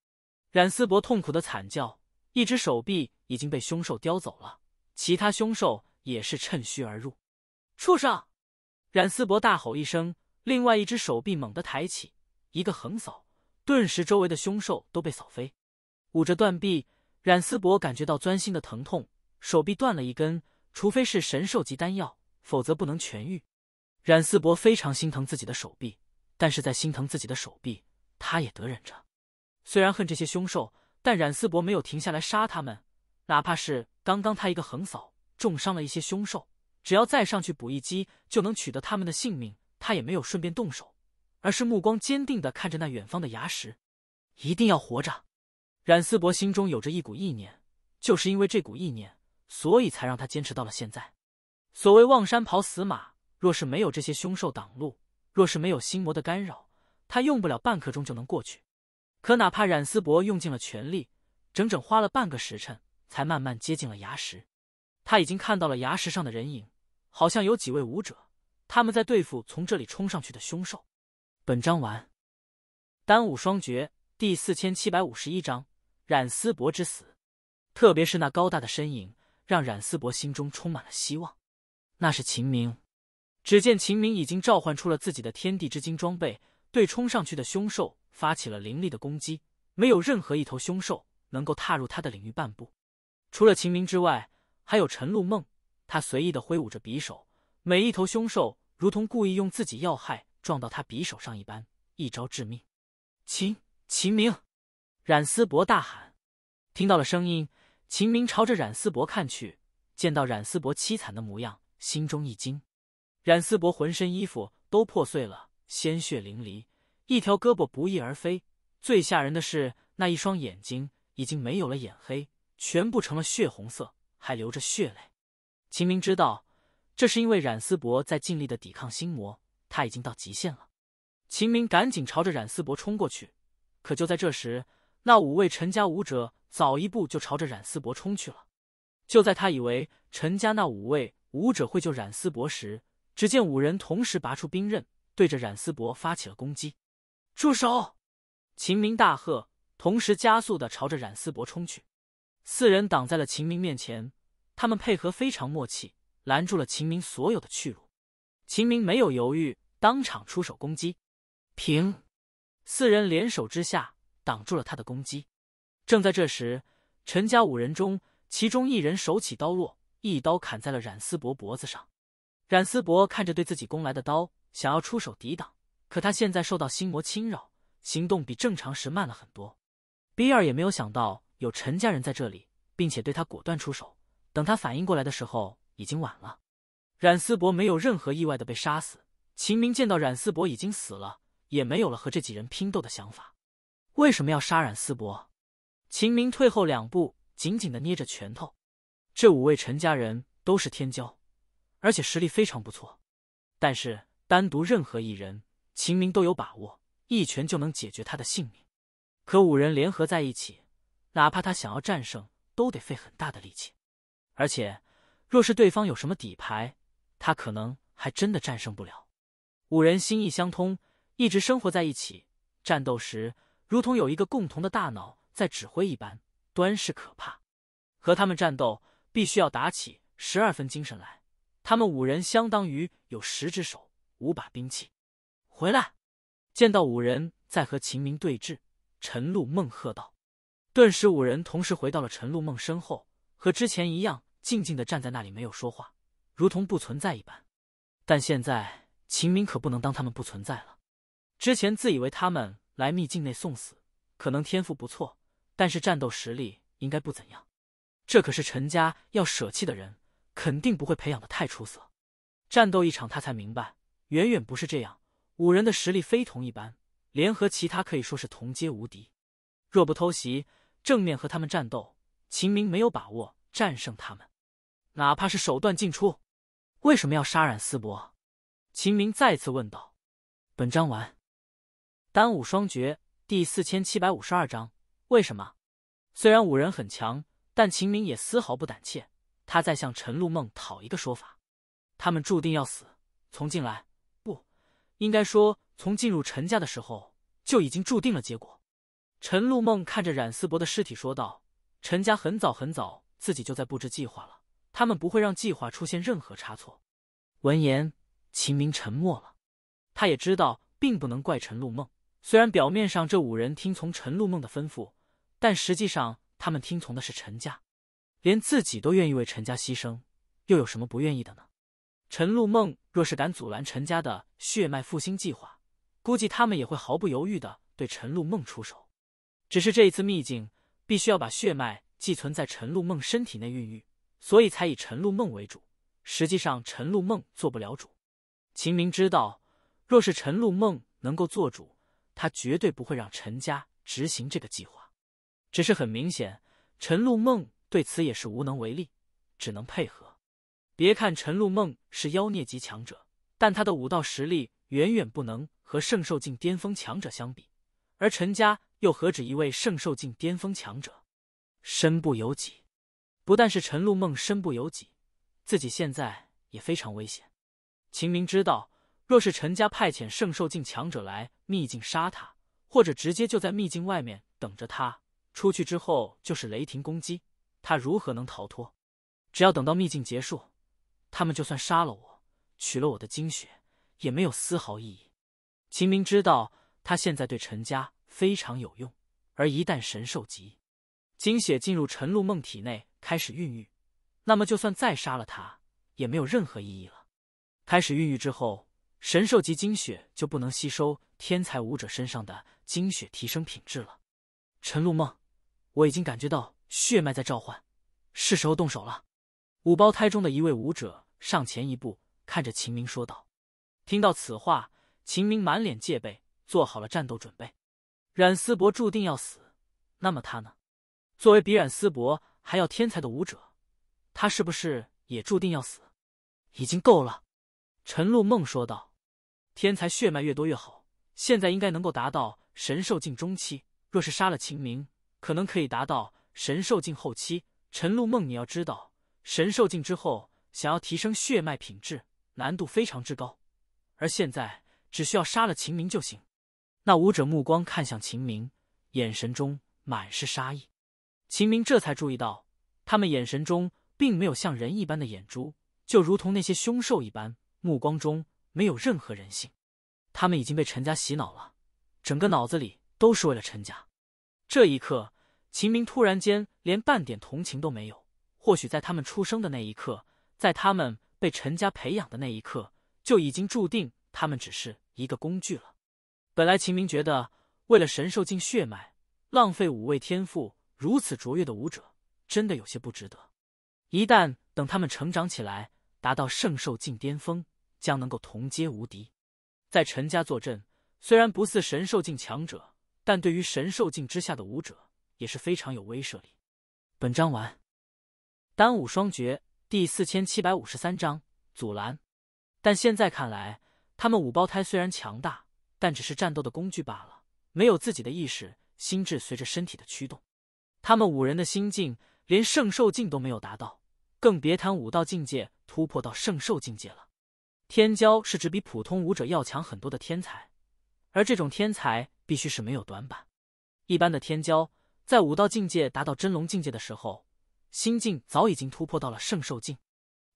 冉思博痛苦的惨叫，一只手臂。已经被凶兽叼走了，其他凶兽也是趁虚而入。畜生！冉思博大吼一声，另外一只手臂猛地抬起，一个横扫，顿时周围的凶兽都被扫飞。捂着断臂，冉思博感觉到钻心的疼痛，手臂断了一根，除非是神兽级丹药，否则不能痊愈。冉思博非常心疼自己的手臂，但是在心疼自己的手臂，他也得忍着。虽然恨这些凶兽，但冉思博没有停下来杀他们。哪怕是刚刚他一个横扫重伤了一些凶兽，只要再上去补一击就能取得他们的性命，他也没有顺便动手，而是目光坚定的看着那远方的崖石，一定要活着。冉思博心中有着一股意念，就是因为这股意念，所以才让他坚持到了现在。所谓望山跑死马，若是没有这些凶兽挡路，若是没有心魔的干扰，他用不了半刻钟就能过去。可哪怕冉思博用尽了全力，整整花了半个时辰。才慢慢接近了崖石，他已经看到了崖石上的人影，好像有几位武者，他们在对付从这里冲上去的凶兽。本章完。单武双绝第四千七百五十一章：冉思博之死。特别是那高大的身影，让冉思博心中充满了希望。那是秦明。只见秦明已经召唤出了自己的天地之精装备，对冲上去的凶兽发起了凌厉的攻击，没有任何一头凶兽能够踏入他的领域半步。除了秦明之外，还有陈露梦。他随意的挥舞着匕首，每一头凶兽如同故意用自己要害撞到他匕首上一般，一招致命。秦秦明，冉思博大喊。听到了声音，秦明朝着冉思博看去，见到冉思博凄惨的模样，心中一惊。冉思博浑身衣服都破碎了，鲜血淋漓，一条胳膊不翼而飞。最吓人的是，那一双眼睛已经没有了眼黑。全部成了血红色，还流着血泪。秦明知道，这是因为冉思博在尽力的抵抗心魔，他已经到极限了。秦明赶紧朝着冉思博冲过去，可就在这时，那五位陈家武者早一步就朝着冉思博冲去了。就在他以为陈家那五位武者会救冉思博时，只见五人同时拔出兵刃，对着冉思博发起了攻击。住手！秦明大喝，同时加速的朝着冉思博冲去。四人挡在了秦明面前，他们配合非常默契，拦住了秦明所有的去路。秦明没有犹豫，当场出手攻击。平，四人联手之下，挡住了他的攻击。正在这时，陈家五人中，其中一人手起刀落，一刀砍在了冉思博脖子上。冉思博看着对自己攻来的刀，想要出手抵挡，可他现在受到心魔侵扰，行动比正常时慢了很多。比尔也没有想到。有陈家人在这里，并且对他果断出手。等他反应过来的时候，已经晚了。冉思博没有任何意外的被杀死。秦明见到冉思博已经死了，也没有了和这几人拼斗的想法。为什么要杀冉思博？秦明退后两步，紧紧的捏着拳头。这五位陈家人都是天骄，而且实力非常不错。但是单独任何一人，秦明都有把握一拳就能解决他的性命。可五人联合在一起。哪怕他想要战胜，都得费很大的力气。而且，若是对方有什么底牌，他可能还真的战胜不了。五人心意相通，一直生活在一起，战斗时如同有一个共同的大脑在指挥一般，端是可怕。和他们战斗，必须要打起十二分精神来。他们五人相当于有十只手、五把兵器。回来，见到五人在和秦明对峙，陈露梦喝道。顿时，五人同时回到了陈露梦身后，和之前一样，静静的站在那里，没有说话，如同不存在一般。但现在，秦明可不能当他们不存在了。之前自以为他们来秘境内送死，可能天赋不错，但是战斗实力应该不怎样。这可是陈家要舍弃的人，肯定不会培养的太出色。战斗一场，他才明白，远远不是这样。五人的实力非同一般，联合其他可以说是同阶无敌。若不偷袭。正面和他们战斗，秦明没有把握战胜他们，哪怕是手段尽出。为什么要杀冉思博？秦明再次问道。本章完。单武双绝第四千七百五十二章。为什么？虽然五人很强，但秦明也丝毫不胆怯。他在向陈露梦讨一个说法。他们注定要死。从进来，不应该说从进入陈家的时候就已经注定了结果。陈露梦看着冉思博的尸体说道：“陈家很早很早，自己就在布置计划了。他们不会让计划出现任何差错。”闻言，秦明沉默了。他也知道，并不能怪陈露梦。虽然表面上这五人听从陈露梦的吩咐，但实际上他们听从的是陈家。连自己都愿意为陈家牺牲，又有什么不愿意的呢？陈露梦若是敢阻拦陈家的血脉复兴计划，估计他们也会毫不犹豫的对陈露梦出手。只是这一次秘境必须要把血脉寄存在陈露梦身体内孕育，所以才以陈露梦为主。实际上，陈露梦做不了主。秦明知道，若是陈露梦能够做主，他绝对不会让陈家执行这个计划。只是很明显，陈露梦对此也是无能为力，只能配合。别看陈露梦是妖孽级强者，但他的武道实力远远不能和圣兽境巅峰强者相比，而陈家。又何止一位圣兽境巅峰强者？身不由己，不但是陈露梦身不由己，自己现在也非常危险。秦明知道，若是陈家派遣圣兽境强者来秘境杀他，或者直接就在秘境外面等着他出去之后，就是雷霆攻击，他如何能逃脱？只要等到秘境结束，他们就算杀了我，取了我的精血，也没有丝毫意义。秦明知道，他现在对陈家。非常有用，而一旦神兽级精血进入陈露梦体内开始孕育，那么就算再杀了他，也没有任何意义了。开始孕育之后，神兽级精血就不能吸收天才武者身上的精血提升品质了。陈露梦，我已经感觉到血脉在召唤，是时候动手了。五胞胎中的一位武者上前一步，看着秦明说道。听到此话，秦明满脸戒备，做好了战斗准备。冉思博注定要死，那么他呢？作为比冉思博还要天才的武者，他是不是也注定要死？已经够了，陈露梦说道。天才血脉越多越好，现在应该能够达到神兽境中期。若是杀了秦明，可能可以达到神兽境后期。陈露梦，你要知道，神兽境之后，想要提升血脉品质，难度非常之高。而现在，只需要杀了秦明就行。那舞者目光看向秦明，眼神中满是杀意。秦明这才注意到，他们眼神中并没有像人一般的眼珠，就如同那些凶兽一般，目光中没有任何人性。他们已经被陈家洗脑了，整个脑子里都是为了陈家。这一刻，秦明突然间连半点同情都没有。或许在他们出生的那一刻，在他们被陈家培养的那一刻，就已经注定他们只是一个工具了。本来秦明觉得，为了神兽境血脉，浪费五位天赋如此卓越的武者，真的有些不值得。一旦等他们成长起来，达到圣兽境巅峰，将能够同阶无敌。在陈家坐镇，虽然不似神兽境强者，但对于神兽境之下的武者也是非常有威慑力。本章完。单武双绝第四千七百五十三章阻拦。但现在看来，他们五胞胎虽然强大。但只是战斗的工具罢了，没有自己的意识、心智，随着身体的驱动。他们五人的心境连圣兽境都没有达到，更别谈武道境界突破到圣兽境界了。天骄是指比普通武者要强很多的天才，而这种天才必须是没有短板。一般的天骄在武道境界达到真龙境界的时候，心境早已经突破到了圣兽境。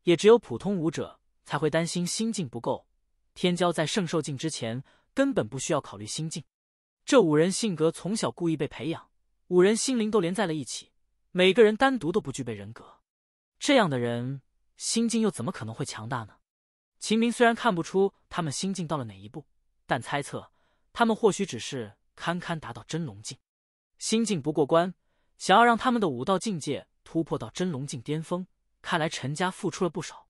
也只有普通武者才会担心心境不够，天骄在圣兽境之前。根本不需要考虑心境，这五人性格从小故意被培养，五人心灵都连在了一起，每个人单独都不具备人格，这样的人心境又怎么可能会强大呢？秦明虽然看不出他们心境到了哪一步，但猜测他们或许只是堪堪达到真龙境，心境不过关，想要让他们的武道境界突破到真龙境巅峰，看来陈家付出了不少。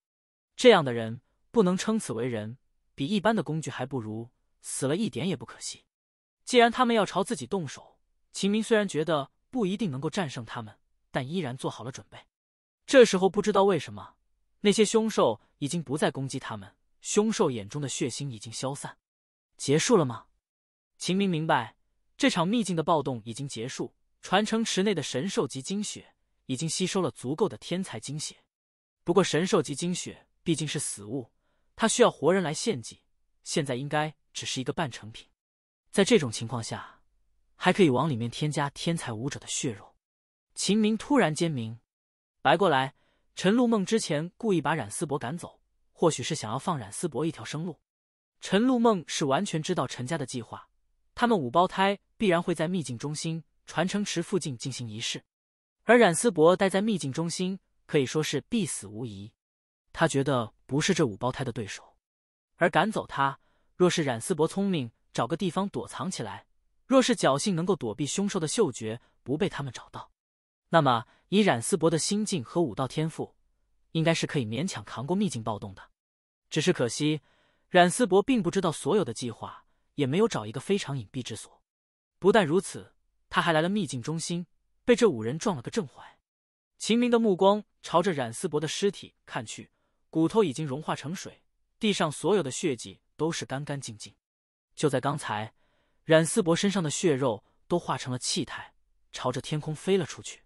这样的人不能称此为人，比一般的工具还不如。死了一点也不可惜。既然他们要朝自己动手，秦明虽然觉得不一定能够战胜他们，但依然做好了准备。这时候不知道为什么，那些凶兽已经不再攻击他们，凶兽眼中的血腥已经消散。结束了吗？秦明明白，这场秘境的暴动已经结束，传承池内的神兽级精血已经吸收了足够的天才精血。不过神兽级精血毕竟是死物，它需要活人来献祭。现在应该。只是一个半成品，在这种情况下，还可以往里面添加天才武者的血肉。秦明突然间明白过来，陈露梦之前故意把冉思博赶走，或许是想要放冉思博一条生路。陈露梦是完全知道陈家的计划，他们五胞胎必然会在秘境中心传承池附近进行仪式，而冉思博待在秘境中心可以说是必死无疑。他觉得不是这五胞胎的对手，而赶走他。若是冉思博聪明，找个地方躲藏起来；若是侥幸能够躲避凶兽的嗅觉，不被他们找到，那么以冉思博的心境和武道天赋，应该是可以勉强扛过秘境暴动的。只是可惜，冉思博并不知道所有的计划，也没有找一个非常隐蔽之所。不但如此，他还来了秘境中心，被这五人撞了个正怀。秦明的目光朝着冉思博的尸体看去，骨头已经融化成水，地上所有的血迹。都是干干净净。就在刚才，冉思博身上的血肉都化成了气态，朝着天空飞了出去。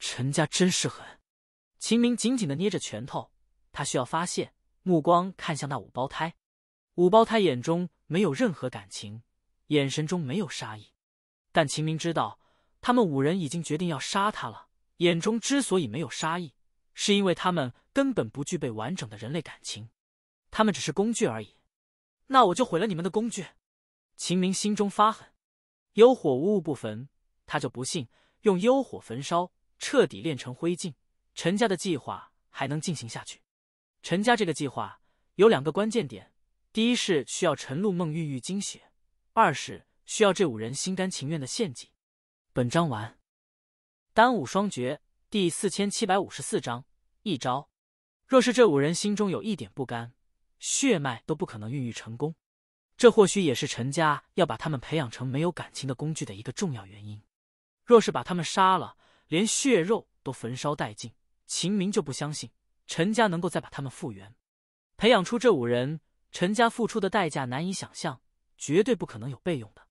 陈家真是狠！秦明紧紧的捏着拳头，他需要发泄。目光看向那五胞胎，五胞胎眼中没有任何感情，眼神中没有杀意。但秦明知道，他们五人已经决定要杀他了。眼中之所以没有杀意，是因为他们根本不具备完整的人类感情，他们只是工具而已。那我就毁了你们的工具。秦明心中发狠，幽火无物不焚，他就不信用幽火焚烧彻底炼成灰烬，陈家的计划还能进行下去。陈家这个计划有两个关键点：第一是需要陈露梦孕育精血，二是需要这五人心甘情愿的献祭。本章完。单武双绝第四千七百五十四章一招。若是这五人心中有一点不甘。血脉都不可能孕育成功，这或许也是陈家要把他们培养成没有感情的工具的一个重要原因。若是把他们杀了，连血肉都焚烧殆尽，秦明就不相信陈家能够再把他们复原。培养出这五人，陈家付出的代价难以想象，绝对不可能有备用的。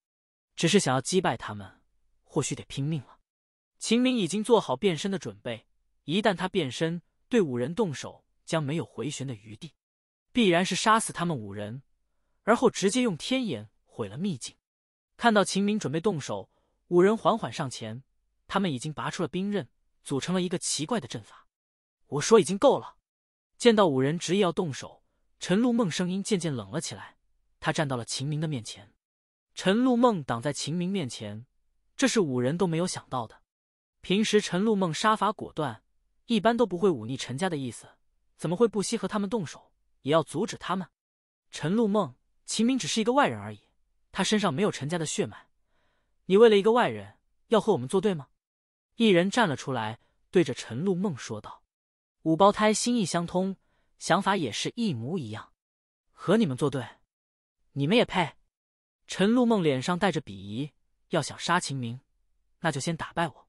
只是想要击败他们，或许得拼命了。秦明已经做好变身的准备，一旦他变身，对五人动手将没有回旋的余地。必然是杀死他们五人，而后直接用天眼毁了秘境。看到秦明准备动手，五人缓缓上前。他们已经拔出了兵刃，组成了一个奇怪的阵法。我说已经够了。见到五人执意要动手，陈露梦声音渐渐冷了起来。他站到了秦明的面前。陈露梦挡在秦明面前，这是五人都没有想到的。平时陈露梦杀伐果断，一般都不会忤逆陈家的意思，怎么会不惜和他们动手？也要阻止他们。陈露梦，秦明只是一个外人而已，他身上没有陈家的血脉。你为了一个外人，要和我们作对吗？一人站了出来，对着陈露梦说道：“五胞胎心意相通，想法也是一模一样。和你们作对，你们也配？”陈露梦脸上带着鄙夷：“要想杀秦明，那就先打败我。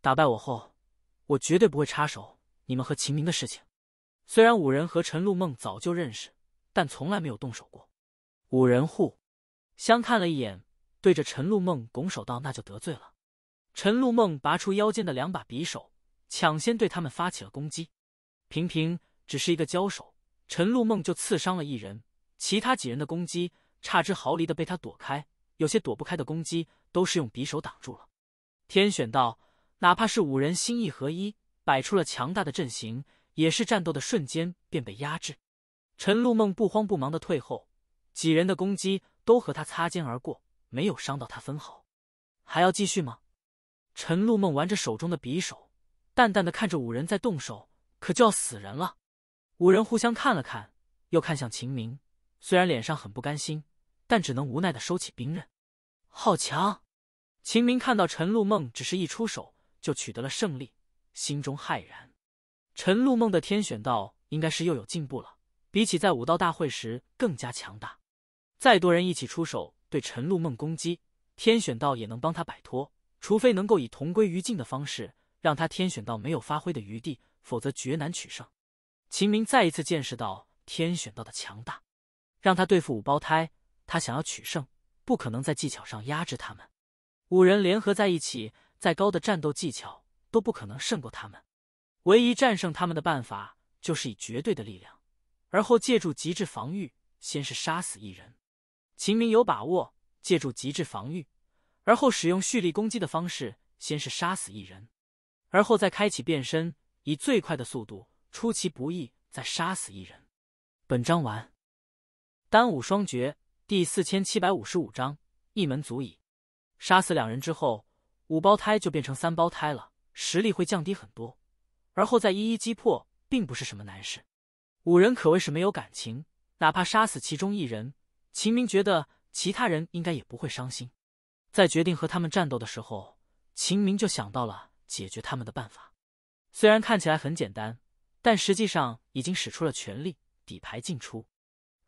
打败我后，我绝对不会插手你们和秦明的事情。”虽然五人和陈露梦早就认识，但从来没有动手过。五人互相看了一眼，对着陈露梦拱手道：“那就得罪了。”陈露梦拔出腰间的两把匕首，抢先对他们发起了攻击。平平只是一个交手，陈露梦就刺伤了一人。其他几人的攻击差之毫厘的被他躲开，有些躲不开的攻击都是用匕首挡住了。天选道，哪怕是五人心意合一，摆出了强大的阵型。也是战斗的瞬间便被压制，陈露梦不慌不忙的退后，几人的攻击都和他擦肩而过，没有伤到他分毫。还要继续吗？陈露梦玩着手中的匕首，淡淡的看着五人在动手，可就要死人了。五人互相看了看，又看向秦明，虽然脸上很不甘心，但只能无奈的收起兵刃。好强！秦明看到陈露梦只是一出手就取得了胜利，心中骇然。陈露梦的天选道应该是又有进步了，比起在武道大会时更加强大。再多人一起出手对陈露梦攻击，天选道也能帮他摆脱，除非能够以同归于尽的方式让他天选道没有发挥的余地，否则绝难取胜。秦明再一次见识到天选道的强大，让他对付五胞胎，他想要取胜，不可能在技巧上压制他们。五人联合在一起，再高的战斗技巧都不可能胜过他们。唯一战胜他们的办法就是以绝对的力量，而后借助极致防御，先是杀死一人。秦明有把握借助极致防御，而后使用蓄力攻击的方式，先是杀死一人，而后再开启变身，以最快的速度出其不意，再杀死一人。本章完。单武双绝第四千七百五十五章，一门足矣。杀死两人之后，五胞胎就变成三胞胎了，实力会降低很多。而后再一一击破，并不是什么难事。五人可谓是没有感情，哪怕杀死其中一人，秦明觉得其他人应该也不会伤心。在决定和他们战斗的时候，秦明就想到了解决他们的办法。虽然看起来很简单，但实际上已经使出了全力底牌尽出。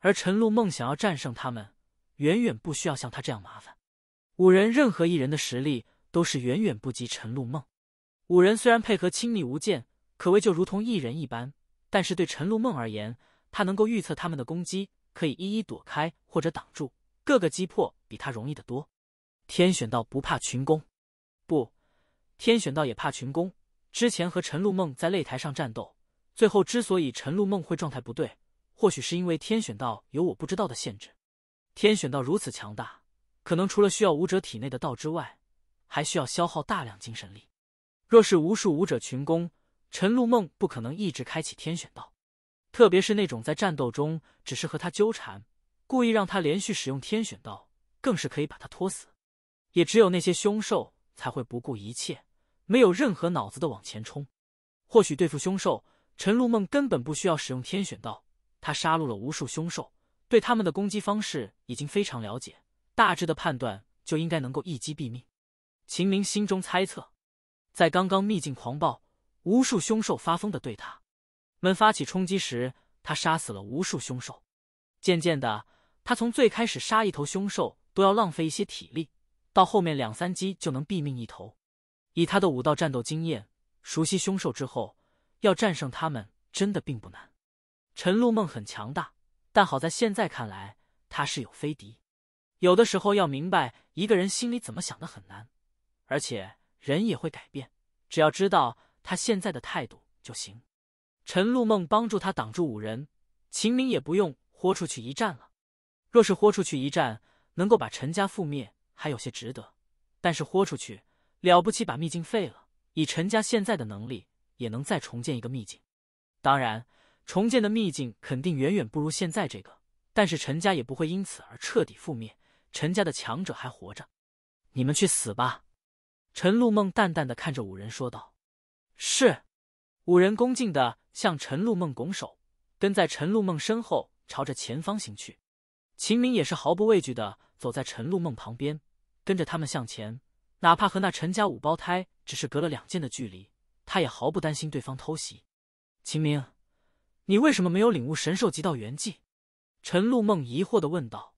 而陈露梦想要战胜他们，远远不需要像他这样麻烦。五人任何一人的实力都是远远不及陈露梦。五人虽然配合亲密无间。可谓就如同一人一般，但是对陈露梦而言，他能够预测他们的攻击，可以一一躲开或者挡住，各个击破比他容易的多。天选道不怕群攻，不，天选道也怕群攻。之前和陈露梦在擂台上战斗，最后之所以陈露梦会状态不对，或许是因为天选道有我不知道的限制。天选道如此强大，可能除了需要武者体内的道之外，还需要消耗大量精神力。若是无数武者群攻，陈露梦不可能一直开启天选道，特别是那种在战斗中只是和他纠缠，故意让他连续使用天选道，更是可以把他拖死。也只有那些凶兽才会不顾一切，没有任何脑子的往前冲。或许对付凶兽，陈露梦根本不需要使用天选道，他杀戮了无数凶兽，对他们的攻击方式已经非常了解，大致的判断就应该能够一击毙命。秦明心中猜测，在刚刚秘境狂暴。无数凶兽发疯的对他们发起冲击时，他杀死了无数凶兽。渐渐的，他从最开始杀一头凶兽都要浪费一些体力，到后面两三击就能毙命一头。以他的武道战斗经验，熟悉凶兽之后，要战胜他们真的并不难。陈露梦很强大，但好在现在看来他是有飞敌。有的时候要明白一个人心里怎么想的很难，而且人也会改变。只要知道。他现在的态度就行，陈露梦帮助他挡住五人，秦明也不用豁出去一战了。若是豁出去一战，能够把陈家覆灭，还有些值得。但是豁出去了不起，把秘境废了，以陈家现在的能力，也能再重建一个秘境。当然，重建的秘境肯定远远不如现在这个，但是陈家也不会因此而彻底覆灭。陈家的强者还活着，你们去死吧！陈露梦淡淡的看着五人说道。是，五人恭敬的向陈露梦拱手，跟在陈露梦身后，朝着前方行去。秦明也是毫不畏惧的走在陈露梦旁边，跟着他们向前。哪怕和那陈家五胞胎只是隔了两箭的距离，他也毫不担心对方偷袭。秦明，你为什么没有领悟神兽级道元技？陈露梦疑惑的问道。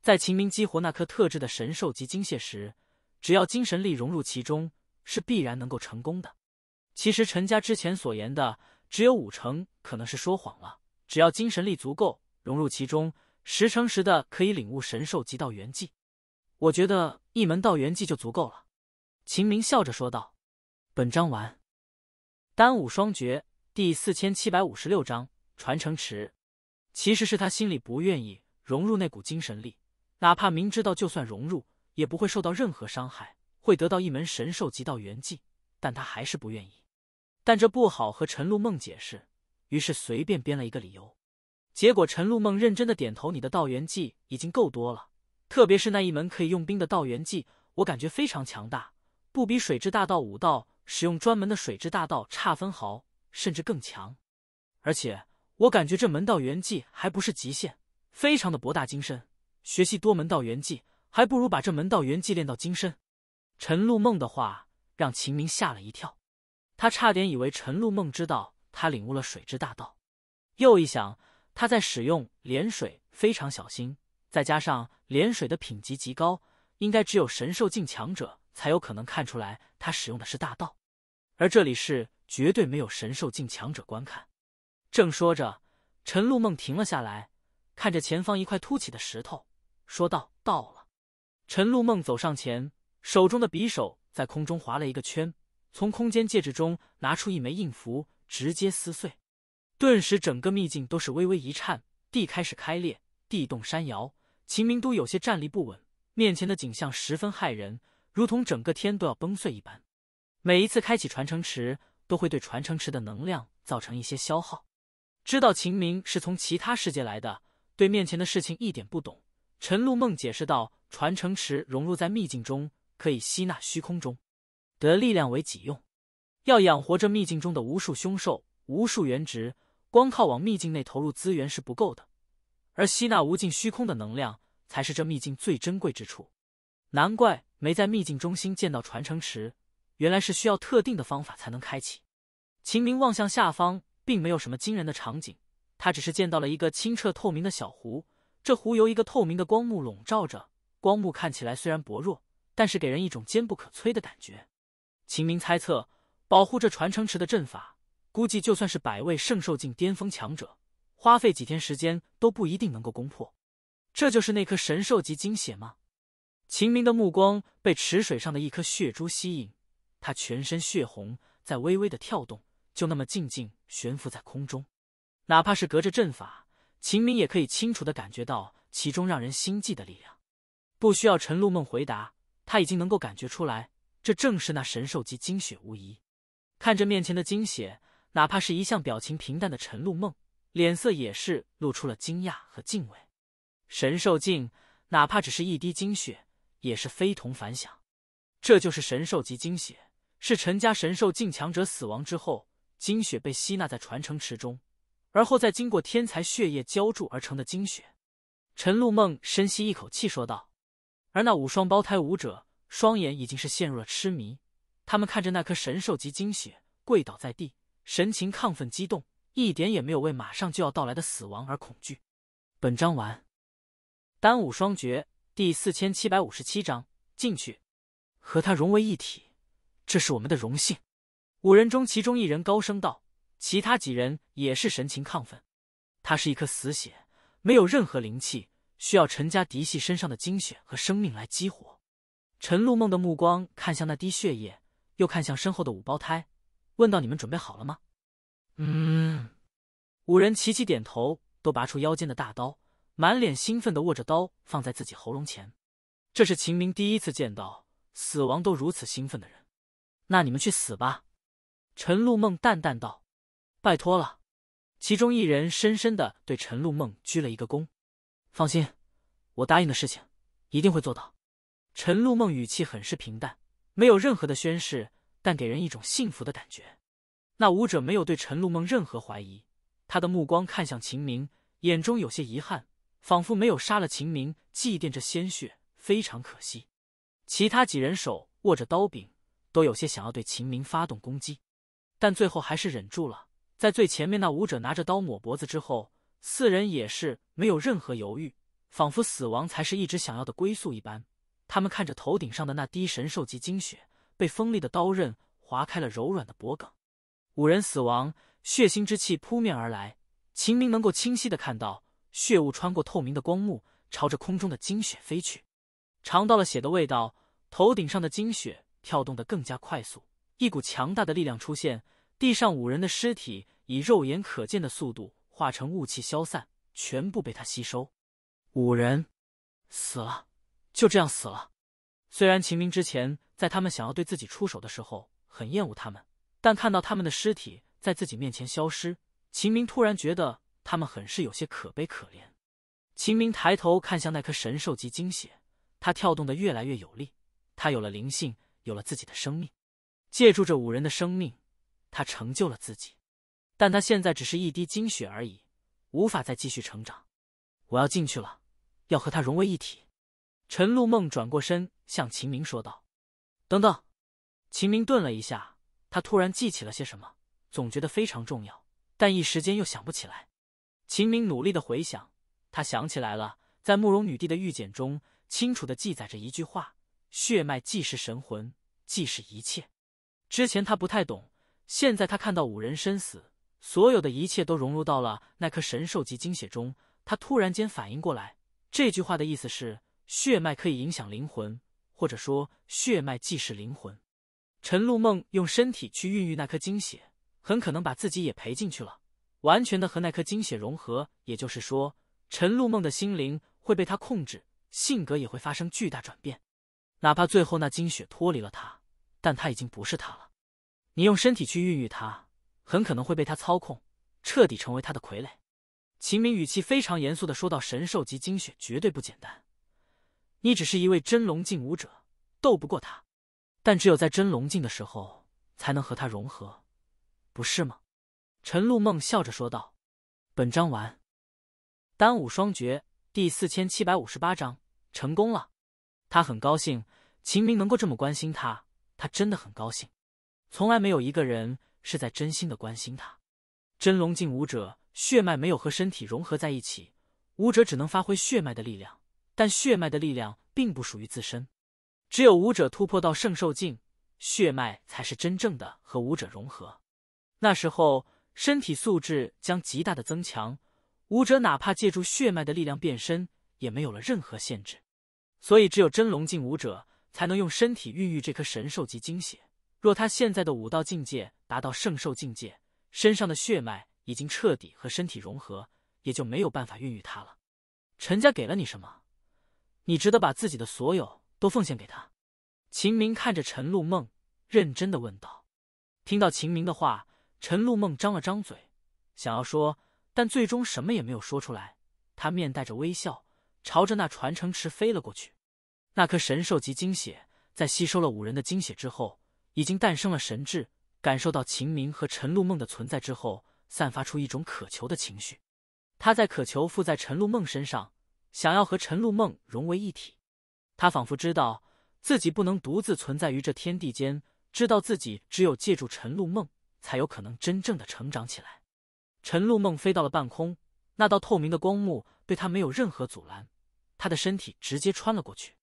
在秦明激活那颗特制的神兽级精血时，只要精神力融入其中，是必然能够成功的。其实陈家之前所言的只有五成可能是说谎了。只要精神力足够融入其中，十成十的可以领悟神兽级道元技。我觉得一门道元技就足够了。秦明笑着说道：“本章完，单武双绝第四千七百五十六章传承池。其实是他心里不愿意融入那股精神力，哪怕明知道就算融入也不会受到任何伤害，会得到一门神兽级道元技，但他还是不愿意。”但这不好和陈露梦解释，于是随便编了一个理由。结果陈露梦认真的点头：“你的道元技已经够多了，特别是那一门可以用兵的道元技，我感觉非常强大，不比水之大道武道使用专门的水之大道差分毫，甚至更强。而且我感觉这门道元技还不是极限，非常的博大精深。学习多门道元技，还不如把这门道元技练到精深。”陈露梦的话让秦明吓了一跳。他差点以为陈露梦知道他领悟了水之大道，又一想，他在使用莲水非常小心，再加上莲水的品级极高，应该只有神兽境强者才有可能看出来他使用的是大道，而这里是绝对没有神兽境强者观看。正说着，陈露梦停了下来，看着前方一块凸起的石头，说道：“到了。”陈露梦走上前，手中的匕首在空中划了一个圈。从空间戒指中拿出一枚印符，直接撕碎。顿时，整个秘境都是微微一颤，地开始开裂，地动山摇。秦明都有些站立不稳，面前的景象十分骇人，如同整个天都要崩碎一般。每一次开启传承池，都会对传承池的能量造成一些消耗。知道秦明是从其他世界来的，对面前的事情一点不懂。陈露梦解释道：“传承池融入在秘境中，可以吸纳虚空中。”得力量为己用，要养活这秘境中的无数凶兽、无数原植，光靠往秘境内投入资源是不够的，而吸纳无尽虚空的能量才是这秘境最珍贵之处。难怪没在秘境中心见到传承池，原来是需要特定的方法才能开启。秦明望向下方，并没有什么惊人的场景，他只是见到了一个清澈透明的小湖，这湖由一个透明的光幕笼罩着，光幕看起来虽然薄弱，但是给人一种坚不可摧的感觉。秦明猜测，保护这传承池的阵法，估计就算是百位圣兽境巅峰强者，花费几天时间都不一定能够攻破。这就是那颗神兽级精血吗？秦明的目光被池水上的一颗血珠吸引，他全身血红，在微微的跳动，就那么静静悬浮在空中。哪怕是隔着阵法，秦明也可以清楚的感觉到其中让人心悸的力量。不需要陈露梦回答，他已经能够感觉出来。这正是那神兽级精血无疑。看着面前的精血，哪怕是一向表情平淡的陈露梦，脸色也是露出了惊讶和敬畏。神兽境，哪怕只是一滴精血，也是非同凡响。这就是神兽级精血，是陈家神兽境强者死亡之后，精血被吸纳在传承池中，而后在经过天才血液浇筑而成的精血。陈露梦深吸一口气说道：“而那五双胞胎武者。”双眼已经是陷入了痴迷，他们看着那颗神兽级精血，跪倒在地，神情亢奋激动，一点也没有为马上就要到来的死亡而恐惧。本章完。丹武双绝第四千七百五十七章：进去，和他融为一体，这是我们的荣幸。五人中，其中一人高声道，其他几人也是神情亢奋。他是一颗死血，没有任何灵气，需要陈家嫡系身上的精血和生命来激活。陈露梦的目光看向那滴血液，又看向身后的五胞胎，问道：“你们准备好了吗？”“嗯。”五人齐齐点头，都拔出腰间的大刀，满脸兴奋的握着刀放在自己喉咙前。这是秦明第一次见到死亡都如此兴奋的人。那你们去死吧！”陈露梦淡淡道。“拜托了。”其中一人深深的对陈露梦鞠了一个躬。“放心，我答应的事情一定会做到。”陈露梦语气很是平淡，没有任何的宣誓，但给人一种幸福的感觉。那舞者没有对陈露梦任何怀疑，他的目光看向秦明，眼中有些遗憾，仿佛没有杀了秦明，祭奠这鲜血非常可惜。其他几人手握着刀柄，都有些想要对秦明发动攻击，但最后还是忍住了。在最前面那舞者拿着刀抹脖子之后，四人也是没有任何犹豫，仿佛死亡才是一直想要的归宿一般。他们看着头顶上的那滴神兽级精血，被锋利的刀刃划开了柔软的脖颈，五人死亡，血腥之气扑面而来。秦明能够清晰的看到，血雾穿过透明的光幕，朝着空中的精血飞去。尝到了血的味道，头顶上的精血跳动得更加快速，一股强大的力量出现，地上五人的尸体以肉眼可见的速度化成雾气消散，全部被他吸收。五人死了。就这样死了。虽然秦明之前在他们想要对自己出手的时候很厌恶他们，但看到他们的尸体在自己面前消失，秦明突然觉得他们很是有些可悲可怜。秦明抬头看向那颗神兽级精血，它跳动的越来越有力，它有了灵性，有了自己的生命。借助着五人的生命，他成就了自己。但他现在只是一滴精血而已，无法再继续成长。我要进去了，要和他融为一体。陈露梦转过身，向秦明说道：“等等。”秦明顿了一下，他突然记起了些什么，总觉得非常重要，但一时间又想不起来。秦明努力的回想，他想起来了，在慕容女帝的御简中，清楚的记载着一句话：“血脉既是神魂，既是一切。”之前他不太懂，现在他看到五人身死，所有的一切都融入到了那颗神兽级精血中，他突然间反应过来，这句话的意思是。血脉可以影响灵魂，或者说血脉既是灵魂。陈露梦用身体去孕育那颗精血，很可能把自己也赔进去了，完全的和那颗精血融合。也就是说，陈露梦的心灵会被他控制，性格也会发生巨大转变。哪怕最后那精血脱离了他，但他已经不是他了。你用身体去孕育他，很可能会被他操控，彻底成为他的傀儡。秦明语气非常严肃的说道：“神兽级精血绝对不简单。”你只是一位真龙境武者，斗不过他，但只有在真龙境的时候，才能和他融合，不是吗？陈露梦笑着说道。本章完。单武双绝第四千七百五十八章成功了，他很高兴，秦明能够这么关心他，他真的很高兴。从来没有一个人是在真心的关心他。真龙境武者血脉没有和身体融合在一起，武者只能发挥血脉的力量。但血脉的力量并不属于自身，只有武者突破到圣兽境，血脉才是真正的和武者融合。那时候，身体素质将极大的增强。武者哪怕借助血脉的力量变身，也没有了任何限制。所以，只有真龙境武者才能用身体孕育这颗神兽级精血。若他现在的武道境界达到圣兽境界，身上的血脉已经彻底和身体融合，也就没有办法孕育他了。陈家给了你什么？你值得把自己的所有都奉献给他。”秦明看着陈露梦，认真的问道。听到秦明的话，陈露梦张了张嘴，想要说，但最终什么也没有说出来。他面带着微笑，朝着那传承池飞了过去。那颗神兽级精血，在吸收了五人的精血之后，已经诞生了神智。感受到秦明和陈露梦的存在之后，散发出一种渴求的情绪。他在渴求附在陈露梦身上。想要和陈露梦融为一体，他仿佛知道自己不能独自存在于这天地间，知道自己只有借助陈露梦，才有可能真正的成长起来。陈露梦飞到了半空，那道透明的光幕对他没有任何阻拦，他的身体直接穿了过去。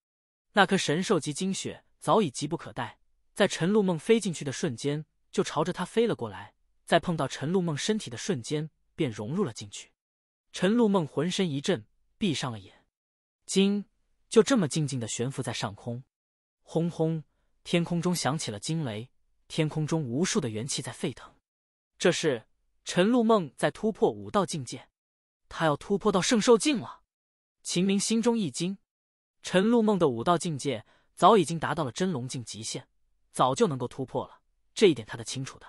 那颗神兽级精血早已急不可待，在陈露梦飞进去的瞬间，就朝着他飞了过来，在碰到陈露梦身体的瞬间，便融入了进去。陈露梦浑身一震。闭上了眼，金就这么静静的悬浮在上空。轰轰，天空中响起了惊雷，天空中无数的元气在沸腾。这是陈露梦在突破武道境界，他要突破到圣兽境了。秦明心中一惊，陈露梦的武道境界早已经达到了真龙境极限，早就能够突破了，这一点他的清楚的。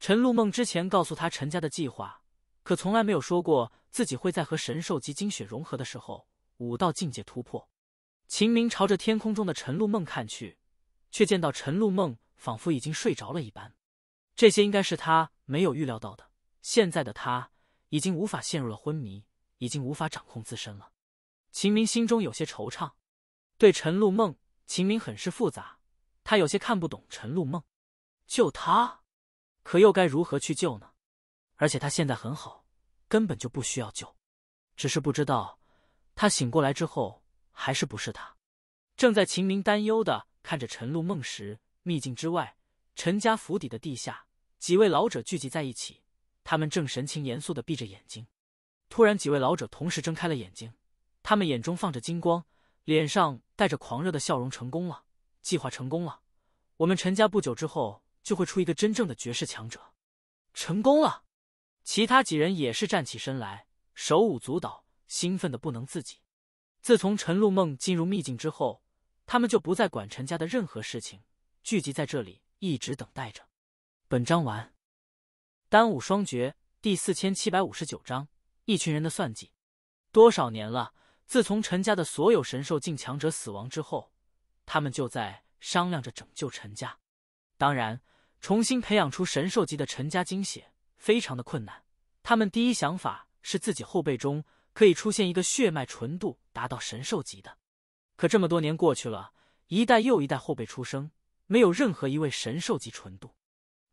陈露梦之前告诉他陈家的计划。可从来没有说过自己会在和神兽及精血融合的时候武道境界突破。秦明朝着天空中的陈露梦看去，却见到陈露梦仿佛已经睡着了一般。这些应该是他没有预料到的。现在的他已经无法陷入了昏迷，已经无法掌控自身了。秦明心中有些惆怅。对陈露梦，秦明很是复杂。他有些看不懂陈露梦。救他，可又该如何去救呢？而且他现在很好，根本就不需要救，只是不知道他醒过来之后还是不是他。正在秦明担忧的看着陈露梦时，秘境之外，陈家府邸的地下，几位老者聚集在一起，他们正神情严肃的闭着眼睛。突然，几位老者同时睁开了眼睛，他们眼中放着金光，脸上带着狂热的笑容。成功了，计划成功了，我们陈家不久之后就会出一个真正的绝世强者。成功了。其他几人也是站起身来，手舞足蹈，兴奋的不能自己。自从陈露梦进入秘境之后，他们就不再管陈家的任何事情，聚集在这里，一直等待着。本章完。单武双绝第四千七百五十九章：一群人的算计。多少年了？自从陈家的所有神兽境强者死亡之后，他们就在商量着拯救陈家，当然，重新培养出神兽级的陈家精血。非常的困难，他们第一想法是自己后辈中可以出现一个血脉纯度达到神兽级的，可这么多年过去了，一代又一代后辈出生，没有任何一位神兽级纯度，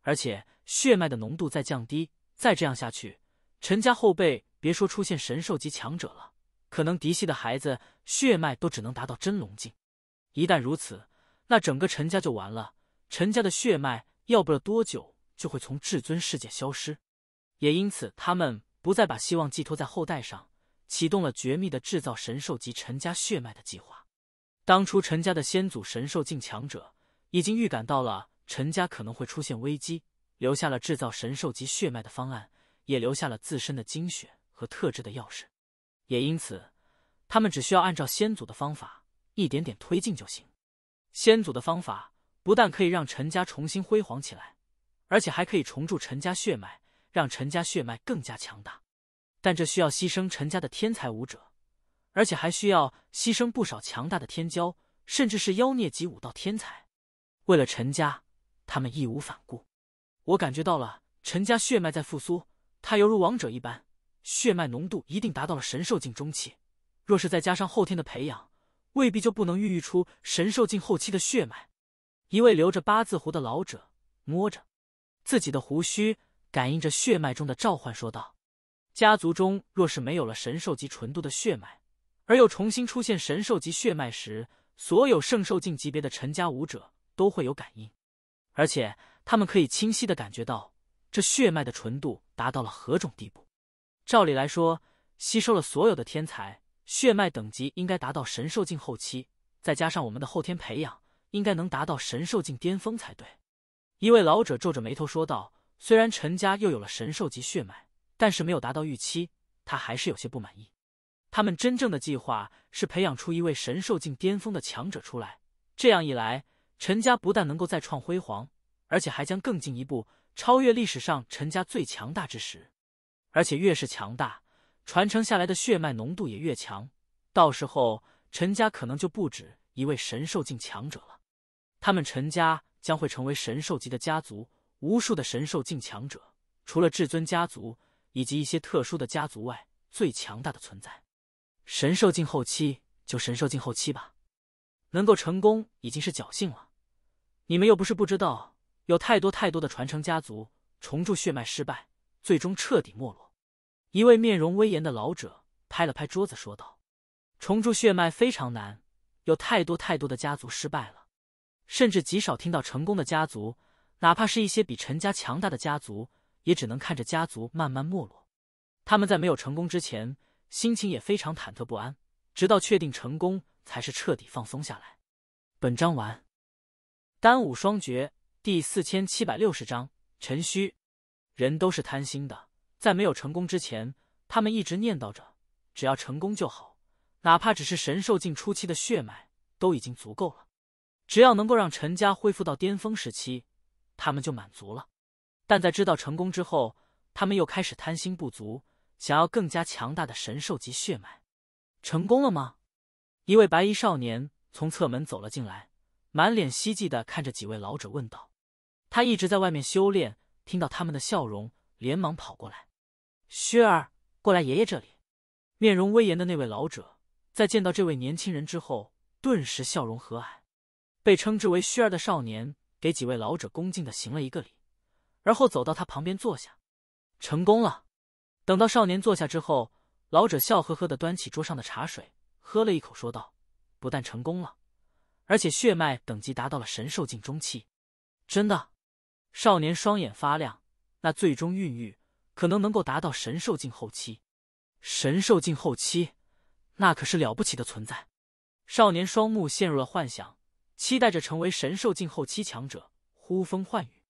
而且血脉的浓度在降低，再这样下去，陈家后辈别说出现神兽级强者了，可能嫡系的孩子血脉都只能达到真龙境，一旦如此，那整个陈家就完了，陈家的血脉要不了多久。就会从至尊世界消失，也因此他们不再把希望寄托在后代上，启动了绝密的制造神兽及陈家血脉的计划。当初陈家的先祖神兽境强者已经预感到了陈家可能会出现危机，留下了制造神兽及血脉的方案，也留下了自身的精血和特制的钥匙。也因此，他们只需要按照先祖的方法一点点推进就行。先祖的方法不但可以让陈家重新辉煌起来。而且还可以重铸陈家血脉，让陈家血脉更加强大，但这需要牺牲陈家的天才武者，而且还需要牺牲不少强大的天骄，甚至是妖孽级武道天才。为了陈家，他们义无反顾。我感觉到了陈家血脉在复苏，他犹如王者一般，血脉浓度一定达到了神兽境中期。若是再加上后天的培养，未必就不能孕育出神兽境后期的血脉。一位留着八字胡的老者摸着。自己的胡须感应着血脉中的召唤，说道：“家族中若是没有了神兽级纯度的血脉，而又重新出现神兽级血脉时，所有圣兽境级别的陈家武者都会有感应，而且他们可以清晰的感觉到这血脉的纯度达到了何种地步。照理来说，吸收了所有的天才血脉，等级应该达到神兽境后期，再加上我们的后天培养，应该能达到神兽境巅峰才对。”一位老者皱着眉头说道：“虽然陈家又有了神兽级血脉，但是没有达到预期，他还是有些不满意。他们真正的计划是培养出一位神兽境巅峰的强者出来。这样一来，陈家不但能够再创辉煌，而且还将更进一步超越历史上陈家最强大之时。而且越是强大，传承下来的血脉浓度也越强。到时候，陈家可能就不止一位神兽境强者了。他们陈家。”将会成为神兽级的家族，无数的神兽境强者，除了至尊家族以及一些特殊的家族外，最强大的存在。神兽境后期就神兽境后期吧，能够成功已经是侥幸了。你们又不是不知道，有太多太多的传承家族重铸血脉失败，最终彻底没落。一位面容威严的老者拍了拍桌子说道：“重铸血脉非常难，有太多太多的家族失败了。”甚至极少听到成功的家族，哪怕是一些比陈家强大的家族，也只能看着家族慢慢没落。他们在没有成功之前，心情也非常忐忑不安，直到确定成功，才是彻底放松下来。本章完。单武双绝第四千七百六十章：陈虚。人都是贪心的，在没有成功之前，他们一直念叨着：只要成功就好，哪怕只是神兽境初期的血脉，都已经足够了。只要能够让陈家恢复到巅峰时期，他们就满足了。但在知道成功之后，他们又开始贪心不足，想要更加强大的神兽级血脉。成功了吗？一位白衣少年从侧门走了进来，满脸希冀的看着几位老者问道。他一直在外面修炼，听到他们的笑容，连忙跑过来。薛儿，过来爷爷这里。面容威严的那位老者在见到这位年轻人之后，顿时笑容和蔼。被称之为虚儿的少年给几位老者恭敬的行了一个礼，而后走到他旁边坐下。成功了。等到少年坐下之后，老者笑呵呵的端起桌上的茶水，喝了一口，说道：“不但成功了，而且血脉等级达到了神兽境中期。”真的？少年双眼发亮。那最终孕育，可能能够达到神兽境后期。神兽境后期，那可是了不起的存在。少年双目陷入了幻想。期待着成为神兽境后期强者，呼风唤雨。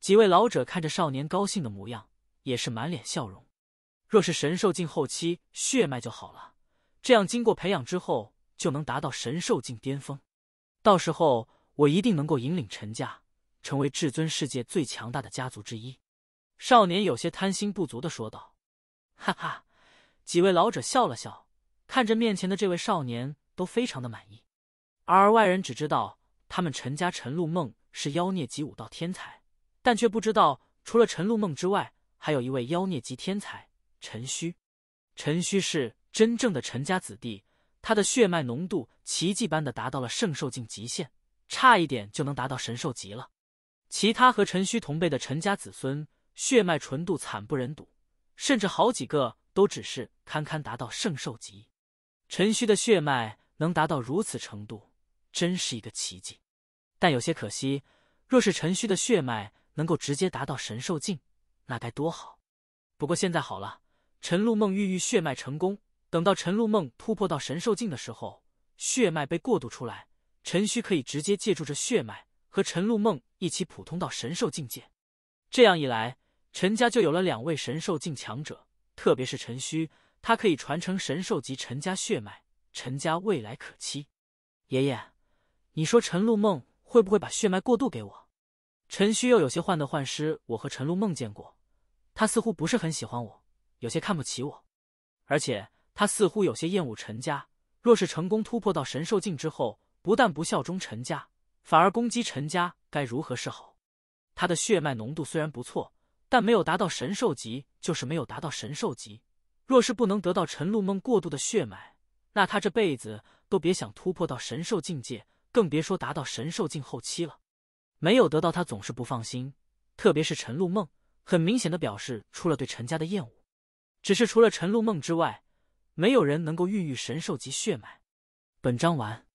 几位老者看着少年高兴的模样，也是满脸笑容。若是神兽境后期血脉就好了，这样经过培养之后，就能达到神兽境巅峰。到时候，我一定能够引领陈家成为至尊世界最强大的家族之一。少年有些贪心不足的说道：“哈哈。”几位老者笑了笑，看着面前的这位少年，都非常的满意。而外人只知道他们陈家陈露梦是妖孽级武道天才，但却不知道除了陈露梦之外，还有一位妖孽级天才陈虚。陈虚是真正的陈家子弟，他的血脉浓度奇迹般的达到了圣兽境极限，差一点就能达到神兽级了。其他和陈虚同辈的陈家子孙，血脉纯度惨不忍睹，甚至好几个都只是堪堪达到圣兽级。陈虚的血脉能达到如此程度。真是一个奇迹，但有些可惜。若是陈虚的血脉能够直接达到神兽境，那该多好！不过现在好了，陈露梦孕育血脉成功。等到陈露梦突破到神兽境的时候，血脉被过渡出来，陈虚可以直接借助着血脉和陈露梦一起普通到神兽境界。这样一来，陈家就有了两位神兽境强者，特别是陈虚，他可以传承神兽级陈家血脉，陈家未来可期。爷爷。你说陈露梦会不会把血脉过度给我？陈旭又有些患得患失。我和陈露梦见过，他似乎不是很喜欢我，有些看不起我，而且他似乎有些厌恶陈家。若是成功突破到神兽境之后，不但不效忠陈家，反而攻击陈家，该如何是好？他的血脉浓度虽然不错，但没有达到神兽级，就是没有达到神兽级。若是不能得到陈露梦过度的血脉，那他这辈子都别想突破到神兽境界。更别说达到神兽境后期了，没有得到他总是不放心，特别是陈露梦，很明显的表示出了对陈家的厌恶。只是除了陈露梦之外，没有人能够孕育神兽级血脉。本章完。